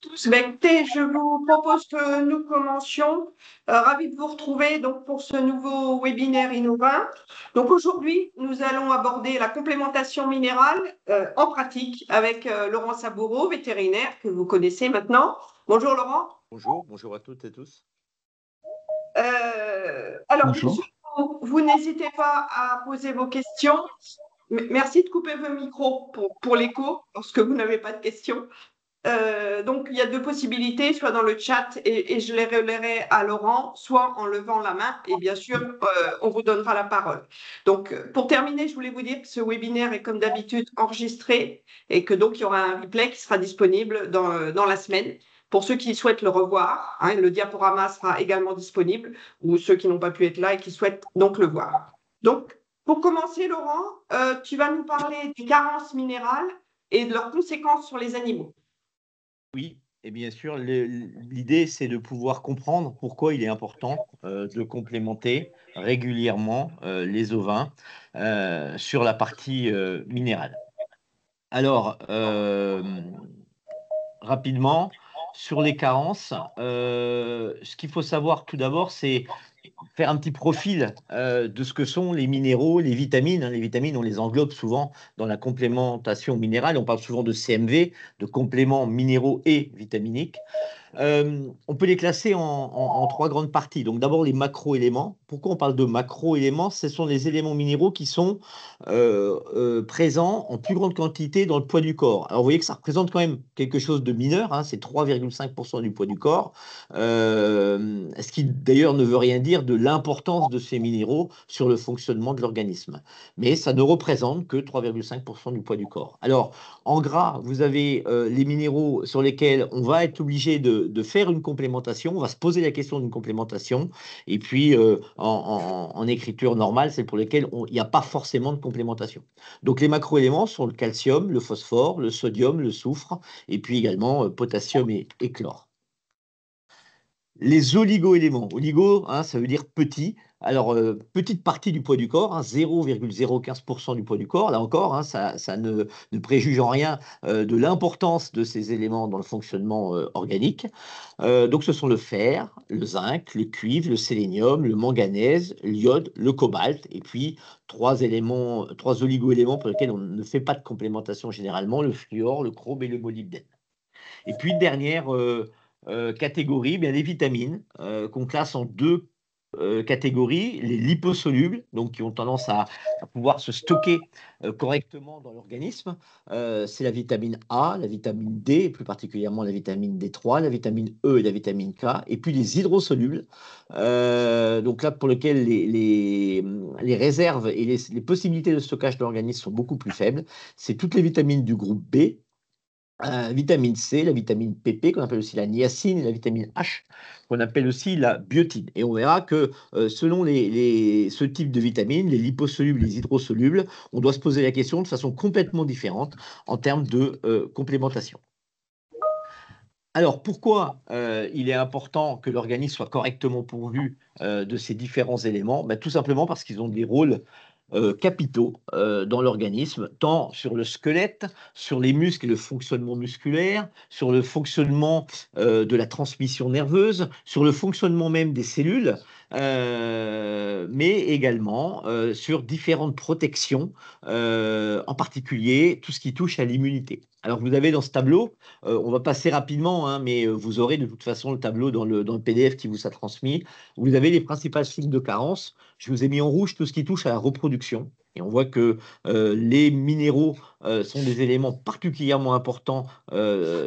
tous. Ben, je vous propose que nous commencions. Euh, ravi de vous retrouver donc pour ce nouveau webinaire innovant. Donc aujourd'hui, nous allons aborder la complémentation minérale euh, en pratique avec euh, Laurent Saboureau, vétérinaire que vous connaissez maintenant. Bonjour Laurent. Bonjour, bonjour à toutes et tous. alors, vous, n'hésitez pas à poser vos questions. Merci de couper vos micros pour, pour l'écho, lorsque vous n'avez pas de questions. Euh, donc, il y a deux possibilités, soit dans le chat et, je les relèverai à Laurent, soit en levant la main et bien sûr, euh, on vous donnera la parole. Donc, euh, pour terminer, je voulais vous dire que ce webinaire est comme d'habitude enregistré et que donc il y aura un replay qui sera disponible dans, la semaine. Pour ceux qui souhaitent le revoir, hein, le diaporama sera également disponible ou ceux qui n'ont pas pu être là et qui souhaitent donc le voir. Donc, pour commencer, Laurent, tu vas nous parler des carences minérales et de leurs conséquences sur les animaux. Oui, et bien sûr, l'idée, c'est de pouvoir comprendre pourquoi il est important euh, de complémenter régulièrement euh, les ovins euh, sur la partie minérale. Alors, rapidement, sur les carences, ce qu'il faut savoir tout d'abord, c'est faire un petit profil euh, de ce que sont les minéraux, les vitamines. Hein. Les vitamines, on les englobe souvent dans la complémentation minérale. On parle souvent de CMV, de compléments minéraux et vitaminiques. Euh, on peut les classer en, trois grandes parties. Donc d'abord les macro-éléments Pourquoi on parle de macro-éléments Ce sont les éléments minéraux qui sont euh, présents en plus grande quantité dans le poids du corps. Alors vous voyez que ça représente quand même quelque chose de mineur, hein. c'est 3,5% du poids du corps, ce qui d'ailleurs ne veut rien dire de l'importance de ces minéraux sur le fonctionnement de l'organisme. Mais ça ne représente que 3,5% du poids du corps. Alors, en gras, vous avez euh, les minéraux sur lesquels on va être obligé de, faire une complémentation, on va se poser la question d'une complémentation, et puis euh, en, écriture normale, c'est pour lesquels il n'y a pas forcément de complémentation. Donc, les macroéléments sont le calcium, le phosphore, le sodium, le soufre, et puis également euh, potassium et chlore les oligo-éléments. Oligo, hein, ça veut dire petit. Alors, euh, petite partie du poids du corps, 0,015% hein, du poids du corps. Là encore, hein, ça, ne, préjuge en rien euh, de l'importance de ces éléments dans le fonctionnement euh, organique. donc, ce sont le fer, le zinc, le cuivre, le sélénium, le manganèse, l'iode, le cobalt, et puis trois éléments, trois oligo-éléments pour lesquels on ne fait pas de complémentation généralement, le fluor, le chrome et le molybdène. Et puis, dernière euh, catégories, bien des vitamines euh, qu'on classe en deux euh, catégories, les liposolubles, donc qui ont tendance à, pouvoir se stocker correctement dans l'organisme, c'est la vitamine A, la vitamine D, plus particulièrement la vitamine D3, la vitamine E et la vitamine K, et puis les hydrosolubles, donc là pour lesquels les, les, les, réserves et les, les possibilités de stockage de l'organisme sont beaucoup plus faibles, c'est toutes les vitamines du groupe B, la euh, vitamine C, la vitamine PP, qu'on appelle aussi la niacine, et la vitamine H, qu'on appelle aussi la biotine. Et on verra que euh, selon ce type de vitamines, les liposolubles, les hydrosolubles, on doit se poser la question de façon complètement différente en termes de euh, complémentation. Alors pourquoi il est important que l'organisme soit correctement pourvu de ces différents éléments ben, Tout simplement parce qu'ils ont des rôles euh, capitaux euh, dans l'organisme, tant sur le squelette, sur les muscles et le fonctionnement musculaire, sur le fonctionnement euh, de la transmission nerveuse, sur le fonctionnement même des cellules. Euh, mais également euh, sur différentes protections, euh, en particulier tout ce qui touche à l'immunité. Alors vous avez dans ce tableau, on va passer rapidement, hein, mais vous aurez de toute façon le tableau dans le, dans le PDF qui vous a transmis. Vous avez les principales signes de carence. Je vous ai mis en rouge tout ce qui touche à la reproduction on voit que les minéraux sont des éléments particulièrement importants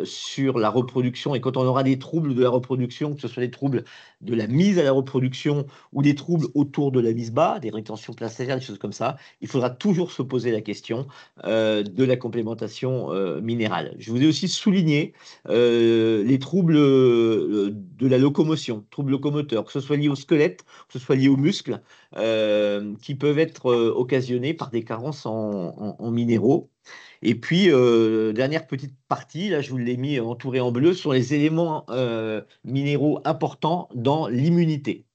sur la reproduction. Et quand on aura des troubles de la reproduction, que ce soit des troubles de la mise à la reproduction ou des troubles autour de la mise bas, des rétentions placentaires, des choses comme ça, il faudra toujours se poser la question de la complémentation minérale. Je vous ai aussi souligné les troubles de la locomotion, troubles locomoteurs, que ce soit lié au squelette, que ce soit lié aux muscles. Euh, qui peuvent être euh, occasionnées par des carences en, minéraux. Et puis, euh, dernière petite partie, là je vous l'ai mis entouré en bleu, sont les éléments minéraux importants dans l'immunité.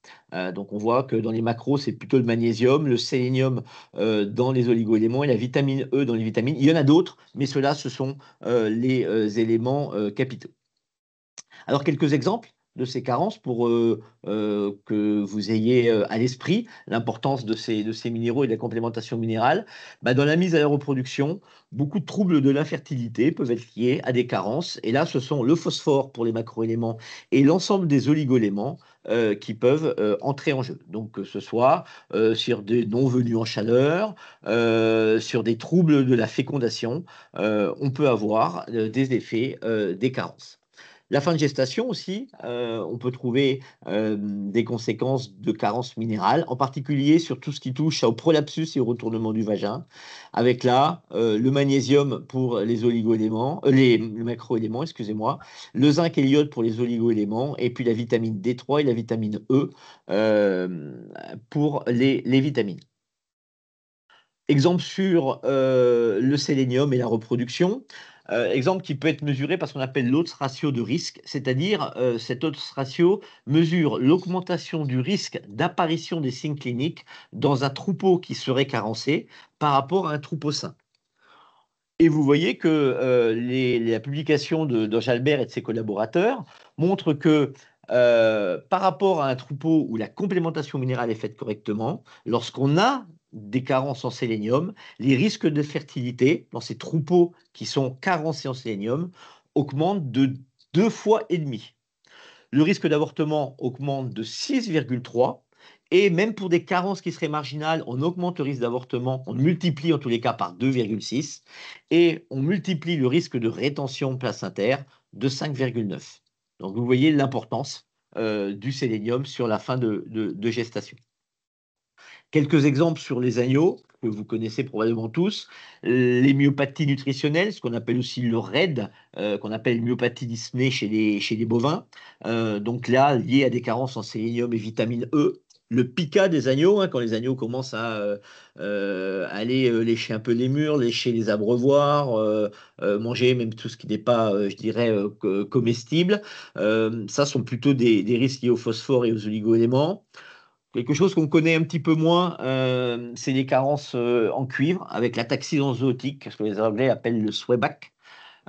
donc on voit que dans les macros, c'est plutôt le magnésium, le sélénium dans les oligoéléments et la vitamine E dans les vitamines. Il y en a d'autres, mais ceux-là, ce sont les éléments capitaux. Alors quelques exemples de ces carences pour euh, euh, que vous ayez euh, à l'esprit l'importance de ces, minéraux et de la complémentation minérale. Bah, dans la mise à la reproduction, beaucoup de troubles de l'infertilité peuvent être liés à des carences. Et là, ce sont le phosphore pour les macroéléments et l'ensemble des oligoéléments qui peuvent entrer en jeu. Donc que ce soit sur des non-venus en chaleur, sur des troubles de la fécondation, on peut avoir des effets des carences. La fin de gestation aussi, euh, on peut trouver euh, des conséquences de carence minérale, en particulier sur tout ce qui touche au prolapsus et au retournement du vagin, avec là euh, le magnésium pour les oligoéléments, les macroéléments, excusez-moi, le zinc et l'iode pour les oligoéléments, et puis la vitamine D3 et la vitamine E pour les, vitamines. Exemple sur le sélénium et la reproduction. Euh, exemple qui peut être mesuré par ce qu'on appelle l'autre ratio de risque, c'est-à-dire euh, cet autre ratio mesure l'augmentation du risque d'apparition des signes cliniques dans un troupeau qui serait carencé par rapport à un troupeau sain. Et vous voyez que euh, la publication de, de et de ses collaborateurs montre que par rapport à un troupeau où la complémentation minérale est faite correctement, lorsqu'on a des carences en sélénium, les risques de fertilité dans ces troupeaux qui sont carencés en sélénium augmentent de deux fois et demi. Le risque d'avortement augmente de 6,3 et même pour des carences qui seraient marginales, on augmente le risque d'avortement, on multiplie en tous les cas par 2,6 et on multiplie le risque de rétention placentaire de 5,9. Donc vous voyez l'importance euh, du sélénium sur la fin de gestation. Quelques exemples sur les agneaux que vous connaissez probablement tous, les myopathies nutritionnelles, ce qu'on appelle aussi le RED, euh, qu'on appelle myopathie dyspnée chez les, bovins, euh, donc là lié à des carences en sélénium et vitamine E, le pica des agneaux, hein, quand les agneaux commencent à euh, aller lécher un peu les murs, lécher les abreuvoirs, manger même tout ce qui n'est pas, je dirais, comestible. ça sont plutôt des, des, risques liés au phosphore et aux oligoéléments. Quelque chose qu'on connaît un petit peu moins, euh, c'est les carences euh, en cuivre avec la en zootique, ce que les Anglais appellent le swayback.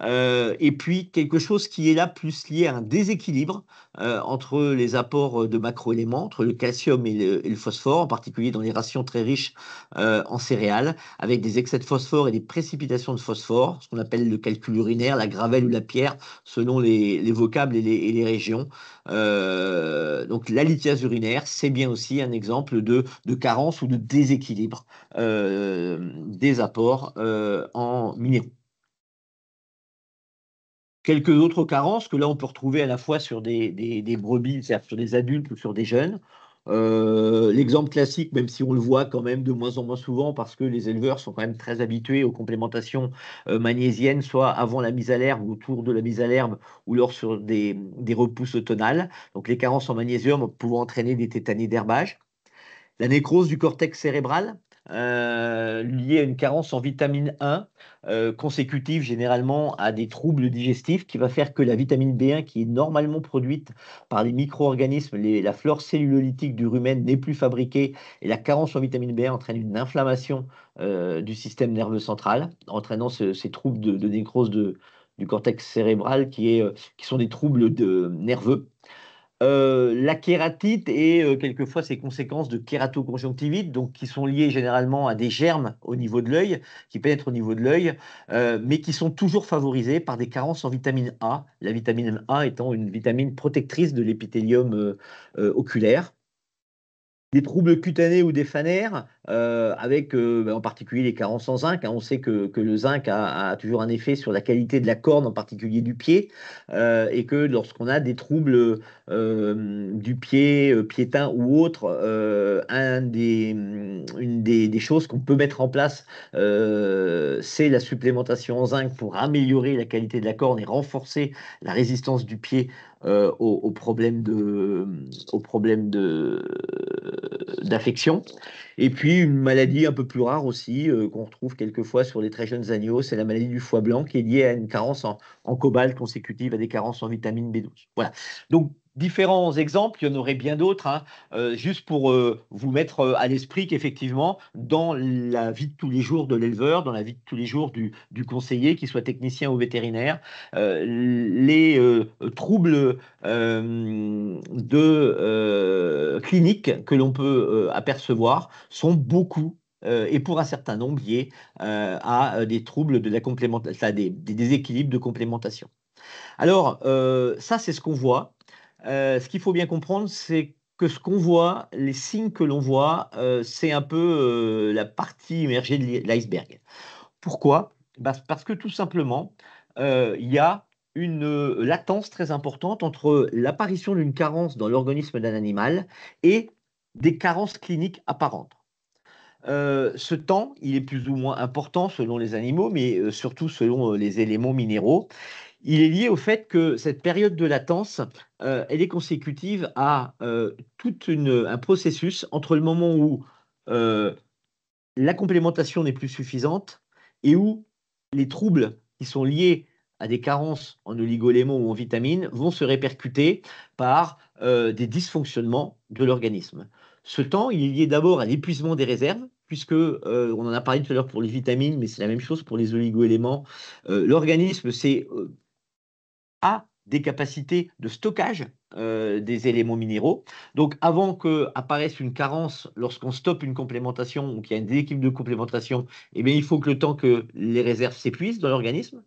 Euh, et puis quelque chose qui est là plus lié à un déséquilibre euh, entre les apports euh, de macroéléments, entre le calcium et le, phosphore, en particulier dans les rations très riches en céréales, avec des excès de phosphore et des précipitations de phosphore, ce qu'on appelle le calcul urinaire, la gravelle ou la pierre, selon les, vocables et les, régions. donc la lithiase urinaire, c'est bien aussi un exemple de carence ou de déséquilibre des apports en minéraux quelques autres carences que là on peut retrouver à la fois sur des, brebis, cest sur des adultes ou sur des jeunes. Euh, l'exemple classique, même si on le voit quand même de moins en moins souvent, parce que les éleveurs sont quand même très habitués aux complémentations euh, magnésiennes, soit avant la mise à l'herbe, ou autour de la mise à l'herbe, ou lors sur des, repousses automnales. Donc les carences en magnésium pouvant entraîner des tétanies d'herbage. La nécrose du cortex cérébral, euh, lié à une carence en vitamine 1 euh, consécutive généralement à des troubles digestifs qui va faire que la vitamine B1 qui est normalement produite par les micro-organismes, la flore cellulolytique du rumen n'est plus fabriquée et la carence en vitamine B1 entraîne une inflammation euh, du système nerveux central, entraînant ces troubles de, nécrose du cortex cérébral qui, qui sont des troubles de, nerveux. Euh, la kératite et euh, quelquefois ses conséquences de kératoconjonctivite, donc qui sont liées généralement à des germes au niveau de l'œil, qui pénètrent au niveau de l'œil, euh, mais qui sont toujours favorisées par des carences en vitamine A, la vitamine A étant une vitamine protectrice de l'épithélium oculaire des troubles cutanés ou des fanères, euh, avec euh, bah, en particulier les carences en zinc. on sait que, le zinc a, toujours un effet sur la qualité de la corne, en particulier du pied, euh, et que lorsqu'on a des troubles du pied, piétin ou autre, une des, des choses qu'on peut mettre en place, c'est la supplémentation en zinc pour améliorer la qualité de la corne et renforcer la résistance du pied euh, aux, problèmes de, au problème de, d'affection. Et puis une maladie un peu plus rare aussi, euh, qu'on retrouve quelquefois sur les très jeunes agneaux, c'est la maladie du foie blanc qui est liée à une carence en, en cobalt consécutive à des carences en vitamine B12. Voilà. Donc différents exemples, il y en aurait bien d'autres, hein. euh, juste pour euh, vous mettre euh, à l'esprit qu'effectivement, dans la vie de tous les jours de l'éleveur, dans la vie de tous les jours du, conseiller, qu'il soit technicien ou vétérinaire, les troubles de clinique que l'on peut apercevoir sont beaucoup et pour un certain nombre liés à des troubles de la complémentation, des, des déséquilibres de complémentation. Alors, ça, c'est ce qu'on voit euh, ce qu'il faut bien comprendre, c'est que ce qu'on voit, les signes que l'on voit, euh, c'est un peu euh, la partie immergée de l'iceberg. Pourquoi bah, Parce que tout simplement, il y a une latence très importante entre l'apparition d'une carence dans l'organisme d'un animal et des carences cliniques apparentes. ce temps, il est plus ou moins important selon les animaux, mais surtout selon les éléments minéraux il est lié au fait que cette période de latence, euh, elle est consécutive à euh, tout un processus entre le moment où euh, la complémentation n'est plus suffisante et où les troubles qui sont liés à des carences en oligoéléments ou en vitamines vont se répercuter par des dysfonctionnements de l'organisme. Ce temps, il est lié d'abord à l'épuisement des réserves, puisque on en a parlé tout à l'heure pour les vitamines, mais c'est la même chose pour les oligoéléments. L'organisme c'est des capacités de stockage euh, des éléments minéraux. Donc avant qu'apparaisse une carence lorsqu'on stoppe une complémentation ou qu'il y a une équipe de complémentation, eh bien, il faut que le temps que les réserves s'épuisent dans l'organisme.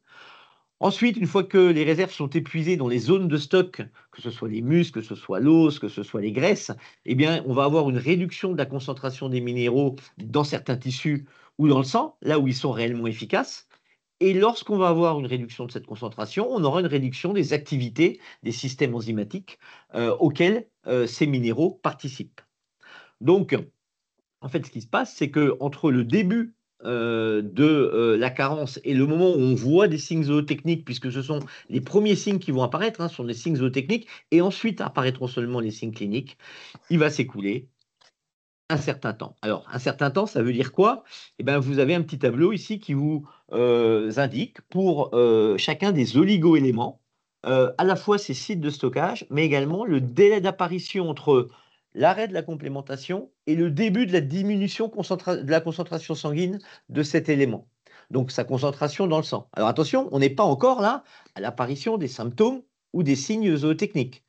Ensuite, une fois que les réserves sont épuisées dans les zones de stock, que ce soit les muscles, que ce soit l'os, que ce soit les graisses, eh bien, on va avoir une réduction de la concentration des minéraux dans certains tissus ou dans le sang, là où ils sont réellement efficaces. Et lorsqu'on va avoir une réduction de cette concentration, on aura une réduction des activités des systèmes enzymatiques euh, auxquels euh, ces minéraux participent. Donc, en fait, ce qui se passe, c'est qu'entre le début euh, de la carence et le moment où on voit des signes zootechniques, puisque ce sont les premiers signes qui vont apparaître, hein, ce sont des signes zootechniques, et ensuite apparaîtront seulement les signes cliniques, il va s'écouler un certain temps. Alors, un certain temps, ça veut dire quoi Eh bien, vous avez un petit tableau ici qui vous euh, indique pour euh, chacun des oligo-éléments euh, à la fois ces sites de stockage, mais également le délai d'apparition entre l'arrêt de la complémentation et le début de la diminution de la concentration sanguine de cet élément. Donc, sa concentration dans le sang. Alors, attention, on n'est pas encore là à l'apparition des symptômes ou des signes zootechniques.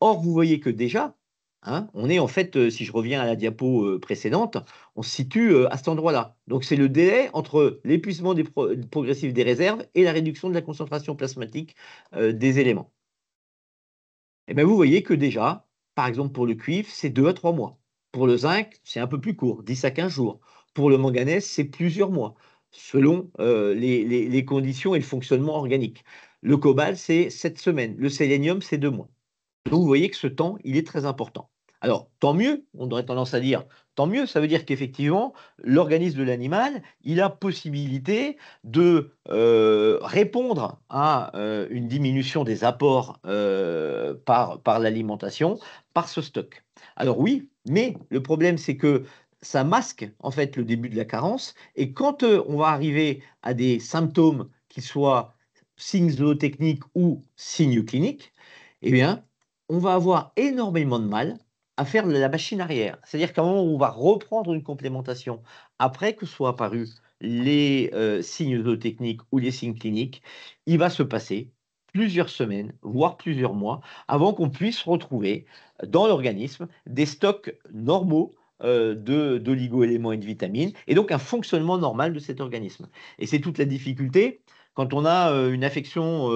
Or, vous voyez que déjà, Hein, on est en fait, euh, si je reviens à la diapo euh, précédente, on se situe euh, à cet endroit-là. Donc c'est le délai entre l'épuisement progressif des réserves et la réduction de la concentration plasmatique des éléments. Eh ben, vous voyez que déjà, par exemple pour le cuivre, c'est 2 à 3 mois. Pour le zinc, c'est un peu plus court, 10 à 15 jours. Pour le manganèse, c'est plusieurs mois, selon les, les, conditions et le fonctionnement organique. Le cobalt, c'est 7 semaines. Le sélénium, c'est 2 mois. Donc vous voyez que ce temps, il est très important. Alors, tant mieux, on aurait tendance à dire, tant mieux, ça veut dire qu'effectivement, l'organisme de l'animal, il a possibilité de euh, répondre à euh, une diminution des apports euh, par, l'alimentation, par ce stock. Alors oui, mais le problème, c'est que ça masque en fait le début de la carence, et quand on va arriver à des symptômes qui soient signes zootechniques ou signes cliniques, eh bien, on va avoir énormément de mal à faire la machine arrière. C'est-à-dire qu'à un moment où on va reprendre une complémentation, après que soient apparus les euh, signes zootechniques ou les signes cliniques, il va se passer plusieurs semaines, voire plusieurs mois, avant qu'on puisse retrouver dans l'organisme des stocks normaux euh, de d'oligo-éléments et de vitamines, et donc un fonctionnement normal de cet organisme. Et c'est toute la difficulté quand on a une affection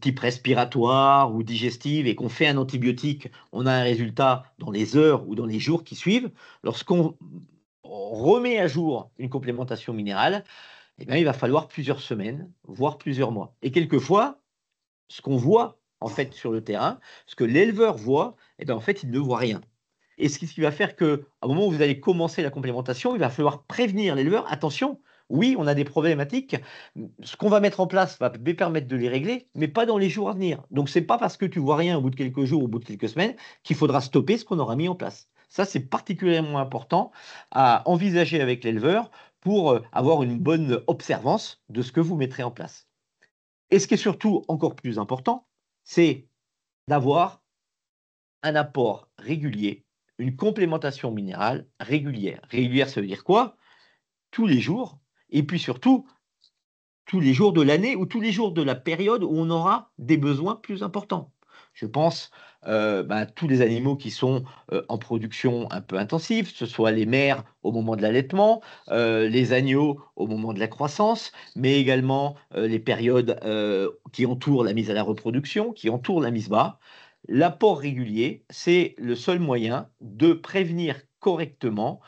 type respiratoire ou digestive et qu'on fait un antibiotique, on a un résultat dans les heures ou dans les jours qui suivent. Lorsqu'on remet à jour une complémentation minérale, eh bien, il va falloir plusieurs semaines, voire plusieurs mois. Et quelquefois, ce qu'on voit en fait sur le terrain, ce que l'éleveur voit, eh en fait, il ne voit rien. Et ce qui va faire qu'à un moment où vous allez commencer la complémentation, il va falloir prévenir l'éleveur, attention, oui, on a des problématiques. Ce qu'on va mettre en place va permettre de les régler, mais pas dans les jours à venir. Donc, ce n'est pas parce que tu vois rien au bout de quelques jours, au bout de quelques semaines, qu'il faudra stopper ce qu'on aura mis en place. Ça, c'est particulièrement important à envisager avec l'éleveur pour euh, avoir une bonne observance de ce que vous mettrez en place. Et ce qui est surtout encore plus important, c'est d'avoir un apport régulier, une complémentation minérale régulière. Régulière, ça veut dire quoi Tous les jours, et puis surtout tous les jours de l'année ou tous les jours de la période où on aura des besoins plus importants. Je pense euh, bah, tous les animaux qui sont euh, en production un peu intensive, que ce soit les mères au moment de l'allaitement, euh, les agneaux au moment de la croissance, mais également euh, les périodes qui entourent la mise à la reproduction, qui entourent la mise bas. L'apport régulier, c'est le seul moyen de prévenir correctement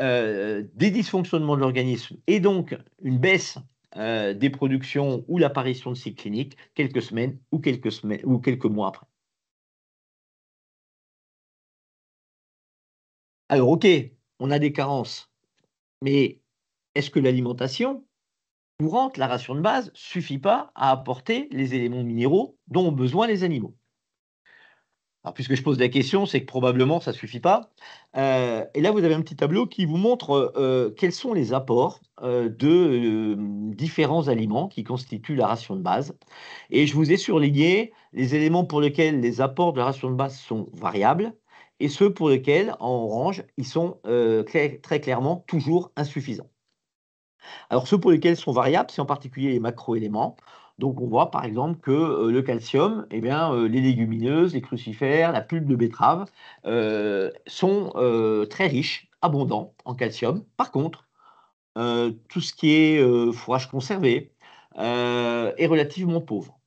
euh, des dysfonctionnements de l'organisme et donc une baisse euh, des productions ou l'apparition de cycles cliniques quelques semaines ou quelques, semaines, ou quelques mois après. Alors, OK, on a des carences, mais est-ce que l'alimentation courante, la ration de base, suffit pas à apporter les éléments minéraux dont ont besoin les animaux puisque je pose la question, c'est que probablement ça ne suffit pas. Euh, et là, vous avez un petit tableau qui vous montre euh, quels sont les apports euh, de différents aliments qui constituent la ration de base. Et je vous ai surligné les éléments pour lesquels les apports de la ration de base sont variables et ceux pour lesquels, en orange, ils sont très clairement toujours insuffisants. Alors, ceux pour lesquels sont variables, c'est en particulier les macro-éléments. Donc on voit par exemple que le calcium, eh bien, les légumineuses, les crucifères, la pulpe de betterave sont très riches, abondants en calcium. Par contre, tout ce qui est fourrage conservé est relativement pauvre.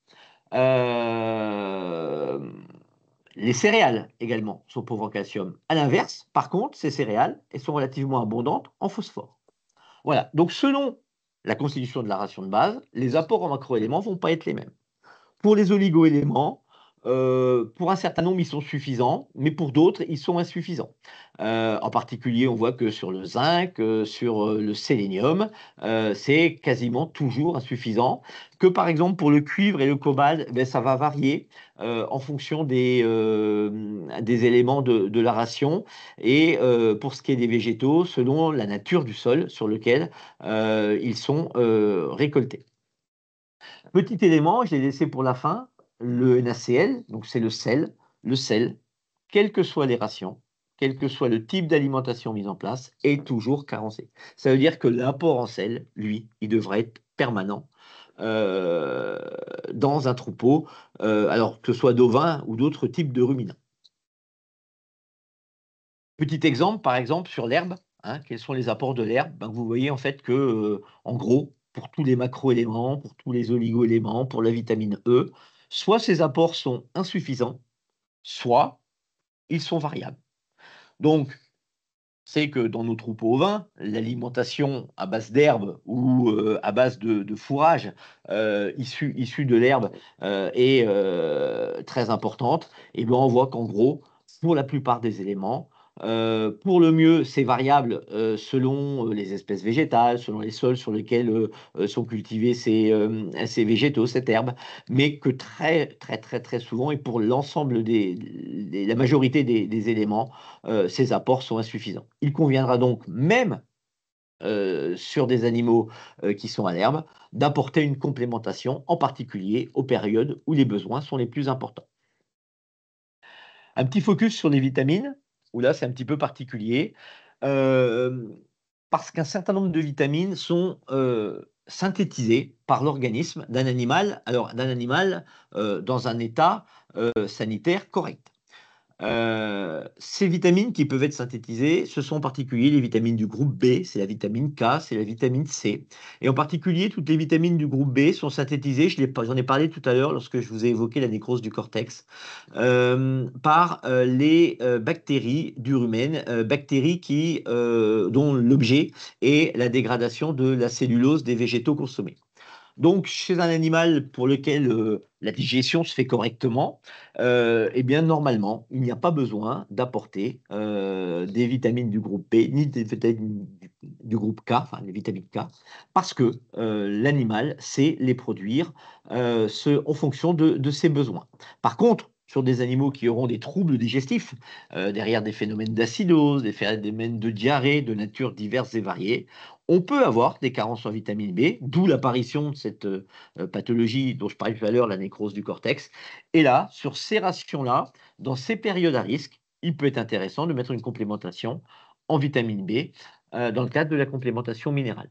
les céréales également sont pauvres en calcium. À l'inverse, par contre, ces céréales elles sont relativement abondantes en phosphore. Voilà, donc selon la constitution de la ration de base, les apports en macroéléments ne vont pas être les mêmes. Pour les oligo-éléments, euh, pour un certain nombre, ils sont suffisants, mais pour d'autres, ils sont insuffisants. Euh, en particulier, on voit que sur le zinc, euh, sur le sélénium, c'est quasiment toujours insuffisant. Que par exemple pour le cuivre et le cobalt, ben, ça va varier en fonction des, des éléments de, de, la ration et pour ce qui est des végétaux, selon la nature du sol sur lequel ils sont récoltés. Petit élément, je l'ai laissé pour la fin, le NaCl, donc c'est le sel, le sel, quelles que soient les rations, quel que soit le type d'alimentation mise en place, est toujours carencé. Ça veut dire que l'apport en sel, lui, il devrait être permanent euh, dans un troupeau, euh, alors que ce soit d'ovins ou d'autres types de ruminants. Petit exemple, par exemple, sur l'herbe. Hein, quels sont les apports de l'herbe ben, Vous voyez en fait que, euh, en gros, pour tous les macro-éléments, pour tous les oligo-éléments, pour la vitamine E, soit ces apports sont insuffisants, soit ils sont variables. Donc, c'est que dans nos troupeaux ovins, l'alimentation à base d'herbe ou euh, à base de, fourrage euh, issu, de l'herbe euh, est très importante. Et on voit qu'en gros, pour la plupart des éléments, euh, pour le mieux, c'est variable euh, selon euh, les espèces végétales, selon les sols sur lesquels sont cultivés ces, ces, végétaux, cette herbe, mais que très, très, très, très souvent, et pour l'ensemble des, la majorité des, des éléments, ces apports sont insuffisants. Il conviendra donc, même sur des animaux qui sont à l'herbe, d'apporter une complémentation, en particulier aux périodes où les besoins sont les plus importants. Un petit focus sur les vitamines où là c'est un petit peu particulier, euh, parce qu'un certain nombre de vitamines sont euh, synthétisées par l'organisme d'un animal, alors d'un animal euh, dans un état sanitaire correct. Euh, ces vitamines qui peuvent être synthétisées, ce sont en particulier les vitamines du groupe B, c'est la vitamine K, c'est la vitamine C. Et en particulier, toutes les vitamines du groupe B sont synthétisées, j'en ai parlé tout à l'heure lorsque je vous ai évoqué la nécrose du cortex, euh, par euh, les bactéries du rumen, bactéries qui, dont l'objet est la dégradation de la cellulose des végétaux consommés. Donc, chez un animal pour lequel euh, la digestion se fait correctement, euh, eh bien, normalement, il n'y a pas besoin d'apporter euh, des vitamines du groupe B ni des vitamines du groupe K, enfin les vitamines K, parce que l'animal sait les produire en fonction de, ses besoins. Par contre, sur des animaux qui auront des troubles digestifs, derrière des phénomènes d'acidose, des phénomènes de diarrhée de nature diverses et variées, on peut avoir des carences en vitamine B, d'où l'apparition de cette euh, euh, pathologie dont je parlais tout à l'heure, la nécrose du cortex. Et là, sur ces rations-là, dans ces périodes à risque, il peut être intéressant de mettre une complémentation en vitamine B euh, dans le cadre de la complémentation minérale.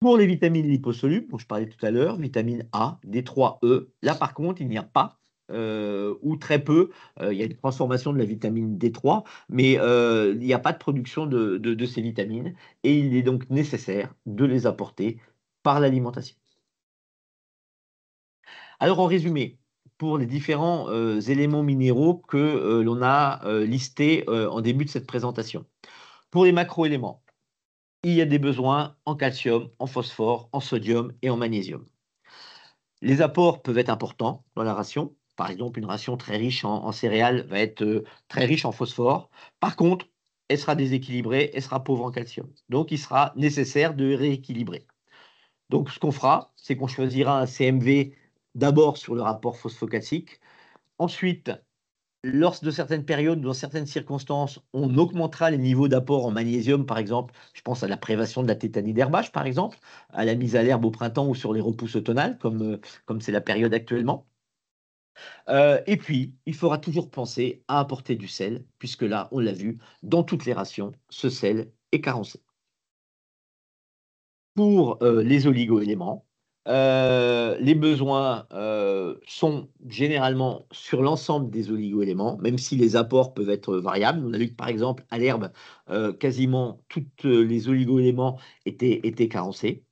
Pour les vitamines liposolubles, dont je parlais tout à l'heure, vitamine A, D3E, là par contre, il n'y a pas euh, ou très peu. Euh, il y a une transformation de la vitamine D3, mais euh, il n'y a pas de production de, de, ces vitamines et il est donc nécessaire de les apporter par l'alimentation. Alors en résumé, pour les différents éléments minéraux que l'on a listés en début de cette présentation. Pour les macroéléments, il y a des besoins en calcium, en phosphore, en sodium et en magnésium. Les apports peuvent être importants dans la ration, par exemple, une ration très riche en, céréales va être euh, très riche en phosphore. Par contre, elle sera déséquilibrée, elle sera pauvre en calcium. Donc, il sera nécessaire de rééquilibrer. Donc, ce qu'on fera, c'est qu'on choisira un CMV d'abord sur le rapport phosphocalcique. Ensuite, lors de certaines périodes, dans certaines circonstances, on augmentera les niveaux d'apport en magnésium, par exemple. Je pense à la prévention de la tétanie d'herbage, par exemple, à la mise à l'herbe au printemps ou sur les repousses automnales, comme euh, c'est la période actuellement. Euh, et puis, il faudra toujours penser à apporter du sel, puisque là, on l'a vu, dans toutes les rations, ce sel est carencé. Pour euh, les oligo-éléments, euh, les besoins sont généralement sur l'ensemble des oligo-éléments, même si les apports peuvent être variables. On a vu que, par exemple, à l'herbe, quasiment tous les oligo-éléments étaient carencés.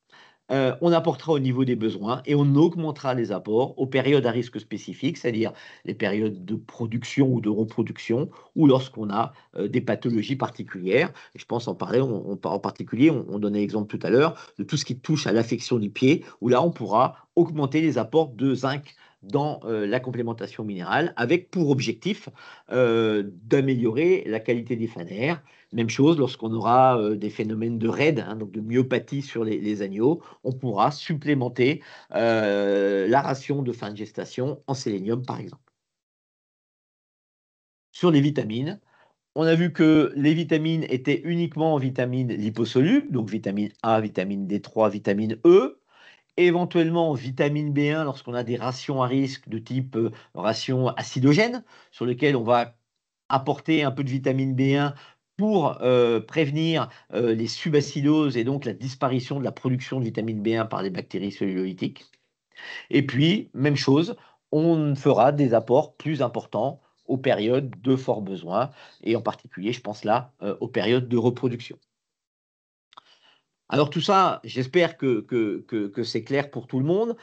Euh, on apportera au niveau des besoins et on augmentera les apports aux périodes à risque spécifique, c'est-à-dire les périodes de production ou de reproduction, ou lorsqu'on a euh, des pathologies particulières. je pense en parler, on, en particulier, on, on donnait l'exemple tout à l'heure de tout ce qui touche à l'affection du pied, où là on pourra augmenter les apports de zinc dans euh, la complémentation minérale, avec pour objectif euh, d'améliorer la qualité des fanères. Même chose lorsqu'on aura euh, des phénomènes de raid, hein, donc de myopathie sur les, agneaux, on pourra supplémenter la ration de fin de gestation en sélénium, par exemple. Sur les vitamines, on a vu que les vitamines étaient uniquement en vitamines liposolubles, donc vitamine A, vitamine D3, vitamine E éventuellement vitamine B1 lorsqu'on a des rations à risque de type euh, ration acidogène, sur lesquelles on va apporter un peu de vitamine B1 pour euh, prévenir euh, les subacidoses et donc la disparition de la production de vitamine B1 par les bactéries cellulolytiques. Et puis, même chose, on fera des apports plus importants aux périodes de fort besoin, et en particulier, je pense là, aux périodes de reproduction. Alors tout ça, j'espère que, c'est clair pour tout le monde.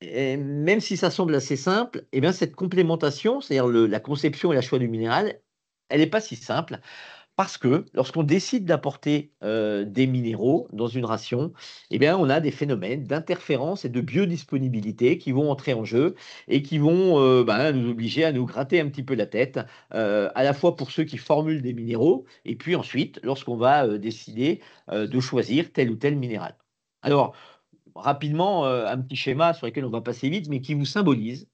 Et même si ça semble assez simple, eh bien cette complémentation, c'est-à-dire la conception et la choix du minéral, elle n'est pas si simple. Parce que lorsqu'on décide d'apporter euh, des minéraux dans une ration, eh bien, on a des phénomènes d'interférence et de biodisponibilité qui vont entrer en jeu et qui vont euh, bah, nous obliger à nous gratter un petit peu la tête, euh, à la fois pour ceux qui formulent des minéraux et puis ensuite lorsqu'on va décider de choisir tel ou tel minéral. Alors, rapidement, un petit schéma sur lequel on va passer vite, mais qui vous symbolise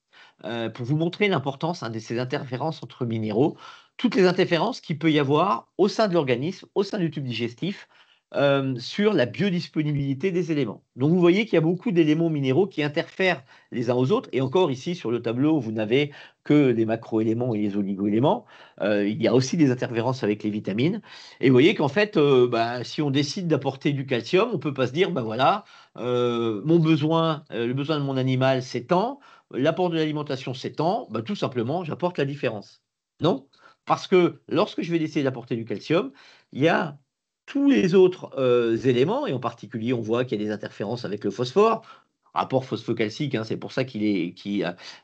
pour vous montrer l'importance hein, de ces interférences entre minéraux toutes les interférences qu'il peut y avoir au sein de l'organisme, au sein du tube digestif, euh, sur la biodisponibilité des éléments. Donc vous voyez qu'il y a beaucoup d'éléments minéraux qui interfèrent les uns aux autres. Et encore ici sur le tableau, vous n'avez que les éléments et les oligoéléments. éléments euh, il y a aussi des interférences avec les vitamines. Et vous voyez qu'en fait, euh, bah, si on décide d'apporter du calcium, on ne peut pas se dire, ben voilà, mon besoin, le besoin de mon animal s'étend, l'apport de l'alimentation s'étend, bah, tout simplement, j'apporte la différence. Non parce que lorsque je vais essayer d'apporter du calcium, il y a tous les autres euh, éléments, et en particulier, on voit qu'il y a des interférences avec le phosphore, rapport phosphocalcique, hein, c'est pour ça qu'il est,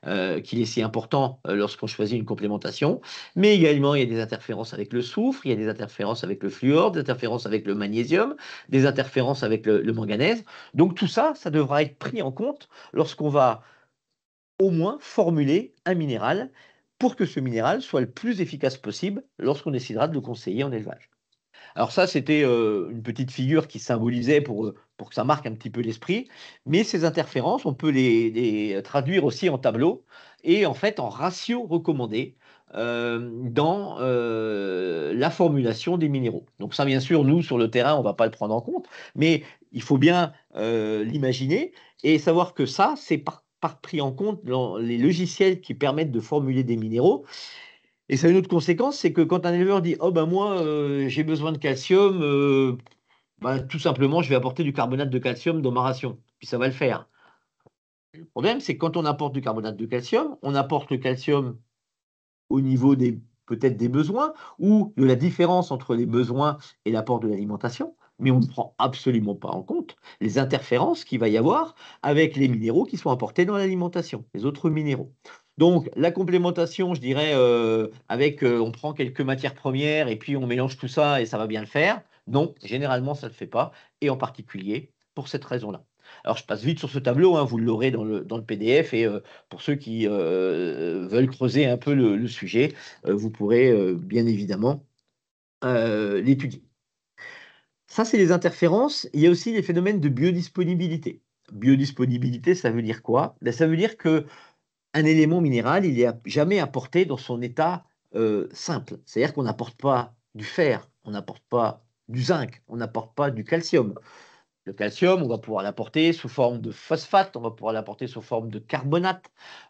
euh, si important euh, lorsqu'on choisit une complémentation. Mais également, il y a des interférences avec le soufre, il y a des interférences avec le fluor, des interférences avec le magnésium, des interférences avec le manganèse. Donc tout ça, ça devra être pris en compte lorsqu'on va au moins formuler un minéral pour que ce minéral soit le plus efficace possible lorsqu'on décidera de le conseiller en élevage. Alors ça, c'était euh, une petite figure qui symbolisait pour, euh, pour que ça marque un petit peu l'esprit, mais ces interférences, on peut les, traduire aussi en tableaux et en fait en ratio recommandé euh, dans la formulation des minéraux. Donc ça, bien sûr, nous, sur le terrain, on ne va pas le prendre en compte, mais il faut bien l'imaginer et savoir que ça, c'est pas pris en compte dans les logiciels qui permettent de formuler des minéraux. Et ça a une autre conséquence, c'est que quand un éleveur dit Oh, ben moi, euh, j'ai besoin de calcium, euh, ben, tout simplement, je vais apporter du carbonate de calcium dans ma ration. Puis ça va le faire. Le problème, c'est que quand on apporte du carbonate de calcium, on apporte le calcium au niveau peut-être des besoins ou de la différence entre les besoins et l'apport de l'alimentation mais on ne prend absolument pas en compte les interférences qu'il va y avoir avec les minéraux qui sont apportés dans l'alimentation, les autres minéraux. Donc la complémentation, je dirais, euh, avec euh, on prend quelques matières premières et puis on mélange tout ça et ça va bien le faire. Non, généralement ça ne le fait pas, et en particulier pour cette raison-là. Alors je passe vite sur ce tableau, hein, vous l'aurez dans le, PDF, et euh, pour ceux qui veulent creuser un peu le sujet, vous pourrez bien évidemment l'étudier. Ça, c'est les interférences. Il y a aussi les phénomènes de biodisponibilité. Biodisponibilité, ça veut dire quoi ben, Ça veut dire que un élément minéral, il n'est jamais apporté dans son état euh, simple. C'est-à-dire qu'on n'apporte pas du fer, on n'apporte pas du zinc, on n'apporte pas du calcium. Le calcium, on va pouvoir l'apporter sous forme de phosphate, on va pouvoir l'apporter sous forme de carbonate.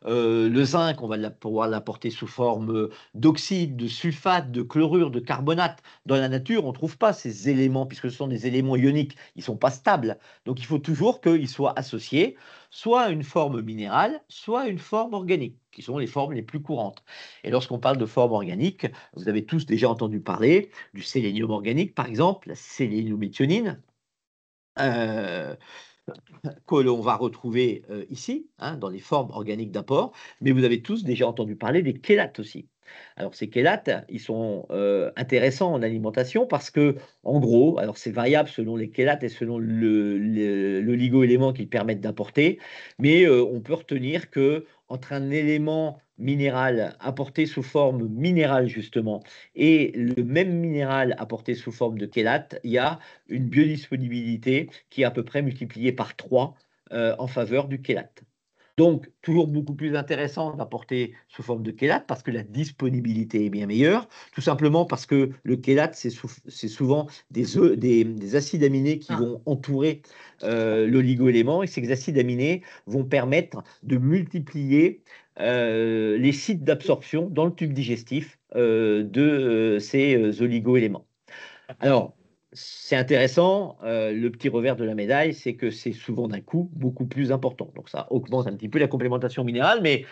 Euh, le zinc, on va pouvoir l'apporter sous forme euh, d'oxyde, de sulfate, de chlorure, de carbonate. Dans la nature, on ne trouve pas ces éléments, puisque ce sont des éléments ioniques, ils ne sont pas stables. Donc il faut toujours qu'ils soient associés soit à une forme minérale, soit à une forme organique, qui sont les formes les plus courantes. Et lorsqu'on parle de forme organique, vous avez tous déjà entendu parler du sélénium organique, par exemple, la méthionine. Euh, que l'on va retrouver euh, ici, hein, dans les formes organiques d'apport, mais vous avez tous déjà entendu parler des chélates aussi. Alors ces chélates, ils sont euh, intéressants en alimentation parce que, en gros, alors c'est variable selon les chélates et selon le, élément qu'ils permettent d'apporter, mais euh, on peut retenir que entre un élément minéral apporté sous forme minérale justement et le même minéral apporté sous forme de chélate, il y a une biodisponibilité qui est à peu près multipliée par 3 euh, en faveur du chélate. Donc, toujours beaucoup plus intéressant d'apporter sous forme de chélate, parce que la disponibilité est bien meilleure, tout simplement parce que le chélate, c'est souvent des, acides aminés qui ah. vont entourer euh, l'oligoélément loligo et ces acides aminés vont permettre de multiplier euh, les sites d'absorption dans le tube digestif euh, de ces oligo-éléments. Alors, c'est intéressant. Euh, le petit revers de la médaille, c'est que c'est souvent d'un coût beaucoup plus important. Donc ça augmente un petit peu la complémentation minérale, mais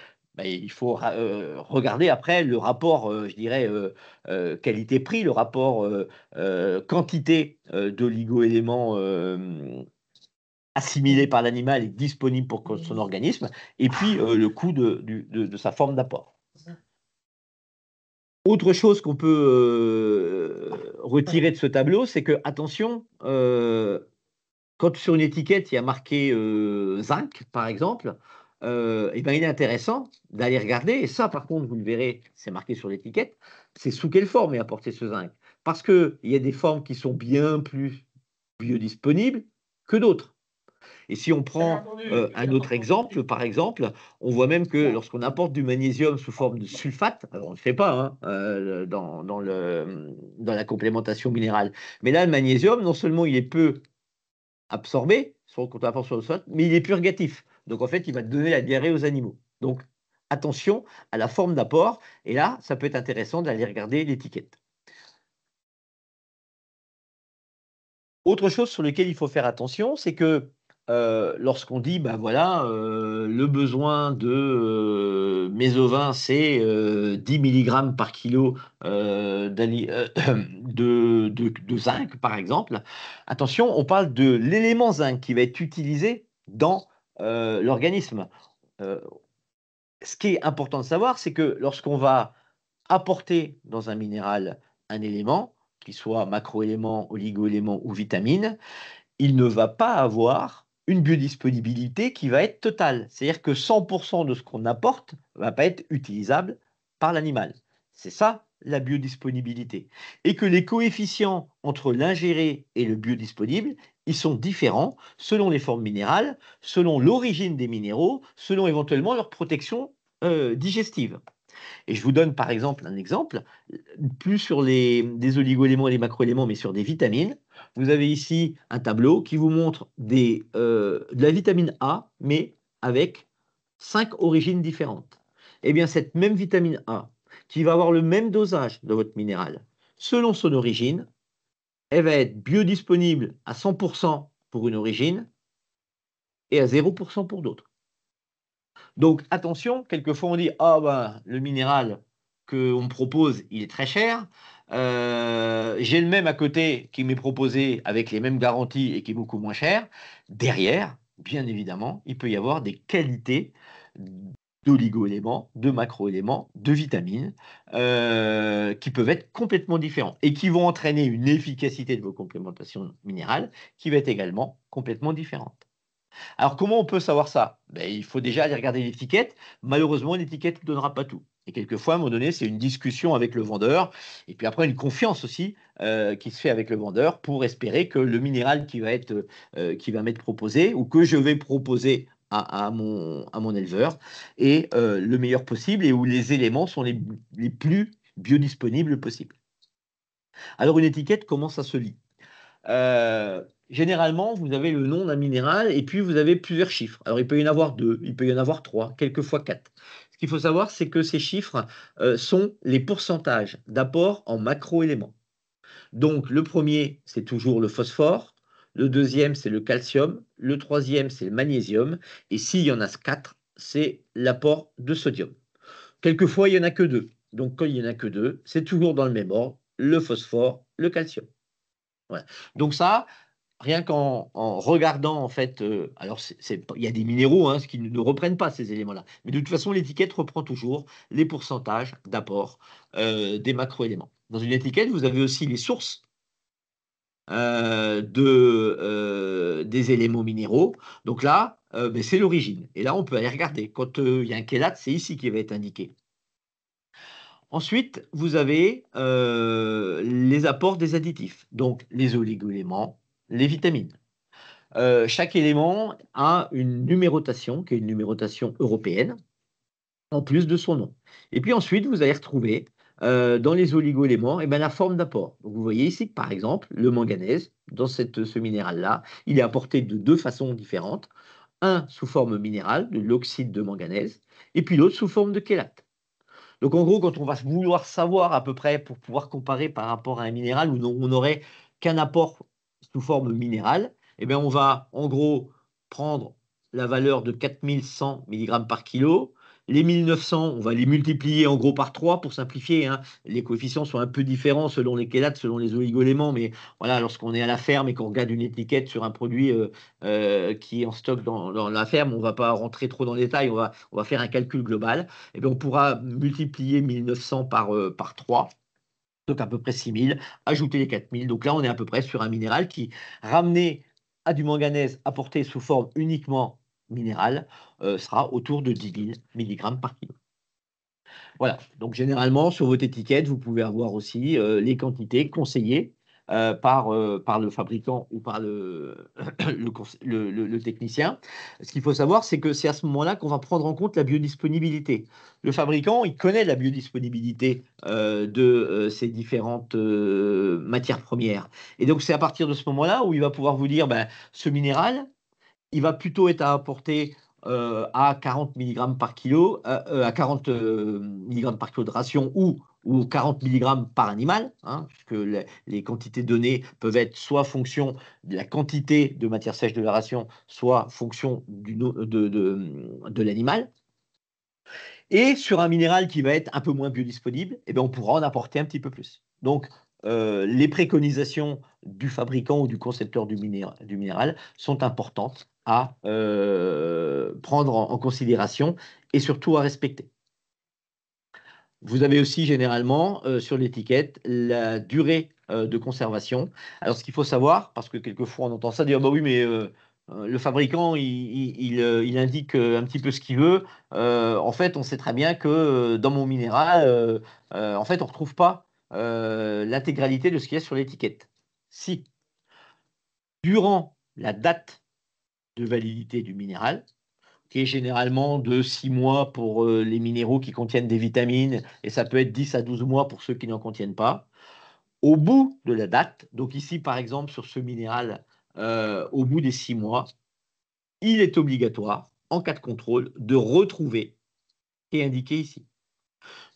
il faut euh, regarder après le rapport, euh, je dirais, qualité-prix, le rapport quantité d'oligo-éléments assimilés par l'animal et disponible pour son organisme, et puis le coût de sa forme d'apport. Autre chose qu'on peut euh, retirer de ce tableau, c'est que, attention, euh, quand sur une étiquette il y a marqué euh, zinc, par exemple, et eh ben, il est intéressant d'aller regarder, et ça par contre, vous le verrez, c'est marqué sur l'étiquette, c'est sous quelle forme est apporté ce zinc. Parce qu'il y a des formes qui sont bien plus biodisponibles que d'autres. Et si on prend euh, un autre exemple, par exemple, on voit même que lorsqu'on apporte du magnésium sous forme de sulfate, on ne hein, euh, le fait pas dans, la complémentation minérale, mais là, le magnésium, non seulement il est peu absorbé, quand apporte sur le mais il est purgatif. Donc en fait, il va donner la diarrhée aux animaux. Donc attention à la forme d'apport. Et là, ça peut être intéressant d'aller regarder l'étiquette. Autre chose sur laquelle il faut faire attention, c'est que euh, lorsqu'on dit, bah voilà, euh, le besoin de mésovin euh, mes c'est 10 mg par kilo de, zinc, par exemple. Attention, on parle de l'élément zinc qui va être utilisé dans l'organisme. ce qui est important de savoir, c'est que lorsqu'on va apporter dans un minéral un élément, qu'il soit macroélément, oligoélément ou vitamine, il ne va pas avoir une biodisponibilité qui va être totale. C'est-à-dire que 100% de ce qu'on apporte ne va pas être utilisable par l'animal. C'est ça la biodisponibilité. Et que les coefficients entre l'ingéré et le biodisponible, ils sont différents selon les formes minérales, selon l'origine des minéraux, selon éventuellement leur protection euh, digestive. Et je vous donne par exemple un exemple, plus sur les, des éléments et les macroéléments, mais sur des vitamines. Vous avez ici un tableau qui vous montre euh, de la vitamine A, mais avec cinq origines différentes. Et eh bien, cette même vitamine A, qui va avoir le même dosage de votre minéral, selon son origine, elle va être biodisponible à 100% pour une origine et à 0% pour d'autres. Donc attention, quelquefois on dit ah ben le minéral qu'on me propose il est très cher, euh, j'ai le même à côté qui m'est proposé avec les mêmes garanties et qui est beaucoup moins cher. Derrière, bien évidemment, il peut y avoir des qualités d'oligo-éléments, de macro-éléments, de vitamines, euh, qui peuvent être complètement différents et qui vont entraîner une efficacité de vos complémentations minérales qui va être également complètement différente. Alors comment on peut savoir ça ben, Il faut déjà aller regarder l'étiquette. Malheureusement, l'étiquette ne donnera pas tout. Et quelquefois, à un moment donné, c'est une discussion avec le vendeur, et puis après une confiance aussi euh, qui se fait avec le vendeur pour espérer que le minéral qui va euh, m'être proposé ou que je vais proposer à, mon, éleveur est euh, le meilleur possible et où les éléments sont les, les plus biodisponibles possibles. Alors une étiquette, comment ça se lit généralement, vous avez le nom d'un minéral et puis vous avez plusieurs chiffres. Alors, il peut y en avoir deux, il peut y en avoir trois, quelquefois quatre. Ce qu'il faut savoir, c'est que ces chiffres euh, sont les pourcentages d'apport en macroéléments. Donc, le premier, c'est toujours le phosphore. Le deuxième, c'est le calcium. Le troisième, c'est le magnésium. Et s'il y en a quatre, c'est l'apport de sodium. Quelquefois, il n'y en a que deux. Donc, quand il n'y en a que deux, c'est toujours dans le même ordre, le phosphore, le calcium. Donc ça, rien qu'en regardant, en fait, euh, alors il y a des minéraux hein, qui ne reprennent pas ces éléments-là, mais de toute façon, l'étiquette reprend toujours les pourcentages d'apport euh, des macroéléments. Dans une étiquette, vous avez aussi les sources euh, euh, des éléments minéraux. Donc là, ben, c'est l'origine. Et là, on peut aller regarder. Quand il y a un chélate, c'est ici qui va être indiqué. Ensuite, vous avez les apports des additifs, donc les oligo-éléments les vitamines. Euh, chaque élément a une numérotation, qui est une numérotation européenne, en plus de son nom. Et puis ensuite, vous allez retrouver euh, dans les oligo-éléments eh ben, la forme d'apport. vous voyez ici que, par exemple, le manganèse, dans cette, ce minéral-là, il est apporté de deux façons différentes. Un sous forme minérale, de l'oxyde de manganèse, et puis l'autre sous forme de chélate. Donc, en gros, quand on va vouloir savoir à peu près pour pouvoir comparer par rapport à un minéral où on n'aurait qu'un apport sous forme minérale, eh bien, on va en gros prendre la valeur de 4100 mg par kilo. Les 1900, on va les multiplier en gros par 3 pour simplifier. Hein. Les coefficients sont un peu différents selon les kélates, selon les oligoléments. mais voilà, lorsqu'on est à la ferme et qu'on regarde une étiquette sur un produit euh, euh, qui est en stock dans, la ferme, on ne va pas rentrer trop dans le détail, on va, faire un calcul global. Et eh on pourra multiplier 1900 par, euh, par 3 donc à peu près 6 000, ajouter les 4 000. Donc là, on est à peu près sur un minéral qui, ramené à du manganèse apporté sous forme uniquement minérale, euh, sera autour de 10 000 mg par kilo. Voilà, donc généralement, sur votre étiquette, vous pouvez avoir aussi euh, les quantités conseillées euh, par, euh, par le fabricant ou par le, le, technicien. Ce qu'il faut savoir, c'est que c'est à ce moment-là qu'on va prendre en compte la biodisponibilité. Le fabricant, il connaît la biodisponibilité euh, de ces différentes matières premières. Et donc, c'est à partir de ce moment-là où il va pouvoir vous dire, ben, ce minéral, il va plutôt être à apporter à 40 mg par kilo, à 40 mg par kilo de ration ou ou 40 mg par animal, hein, puisque les, quantités données peuvent être soit fonction de la quantité de matière sèche de la ration, soit fonction du, de, l'animal. Et sur un minéral qui va être un peu moins biodisponible, eh bien, on pourra en apporter un petit peu plus. Donc, euh, les préconisations du fabricant ou du concepteur du, minéral, du minéral sont importantes à euh, prendre en considération et surtout à respecter. Vous avez aussi généralement euh, sur l'étiquette la durée euh, de conservation. Alors ce qu'il faut savoir, parce que quelquefois on entend ça dire ah, bah oui mais euh, le fabricant il, indique un petit peu ce qu'il veut. en fait on sait très bien que dans mon minéral, en fait on retrouve pas l'intégralité de ce qu'il y a sur l'étiquette. Si durant la date de validité du minéral, qui est généralement de 6 mois pour euh, les minéraux qui contiennent des vitamines, et ça peut être 10 à 12 mois pour ceux qui n'en contiennent pas. Au bout de la date, donc ici par exemple sur ce minéral, euh, au bout des 6 mois, il est obligatoire, en cas de contrôle, de retrouver, qui est indiqué ici.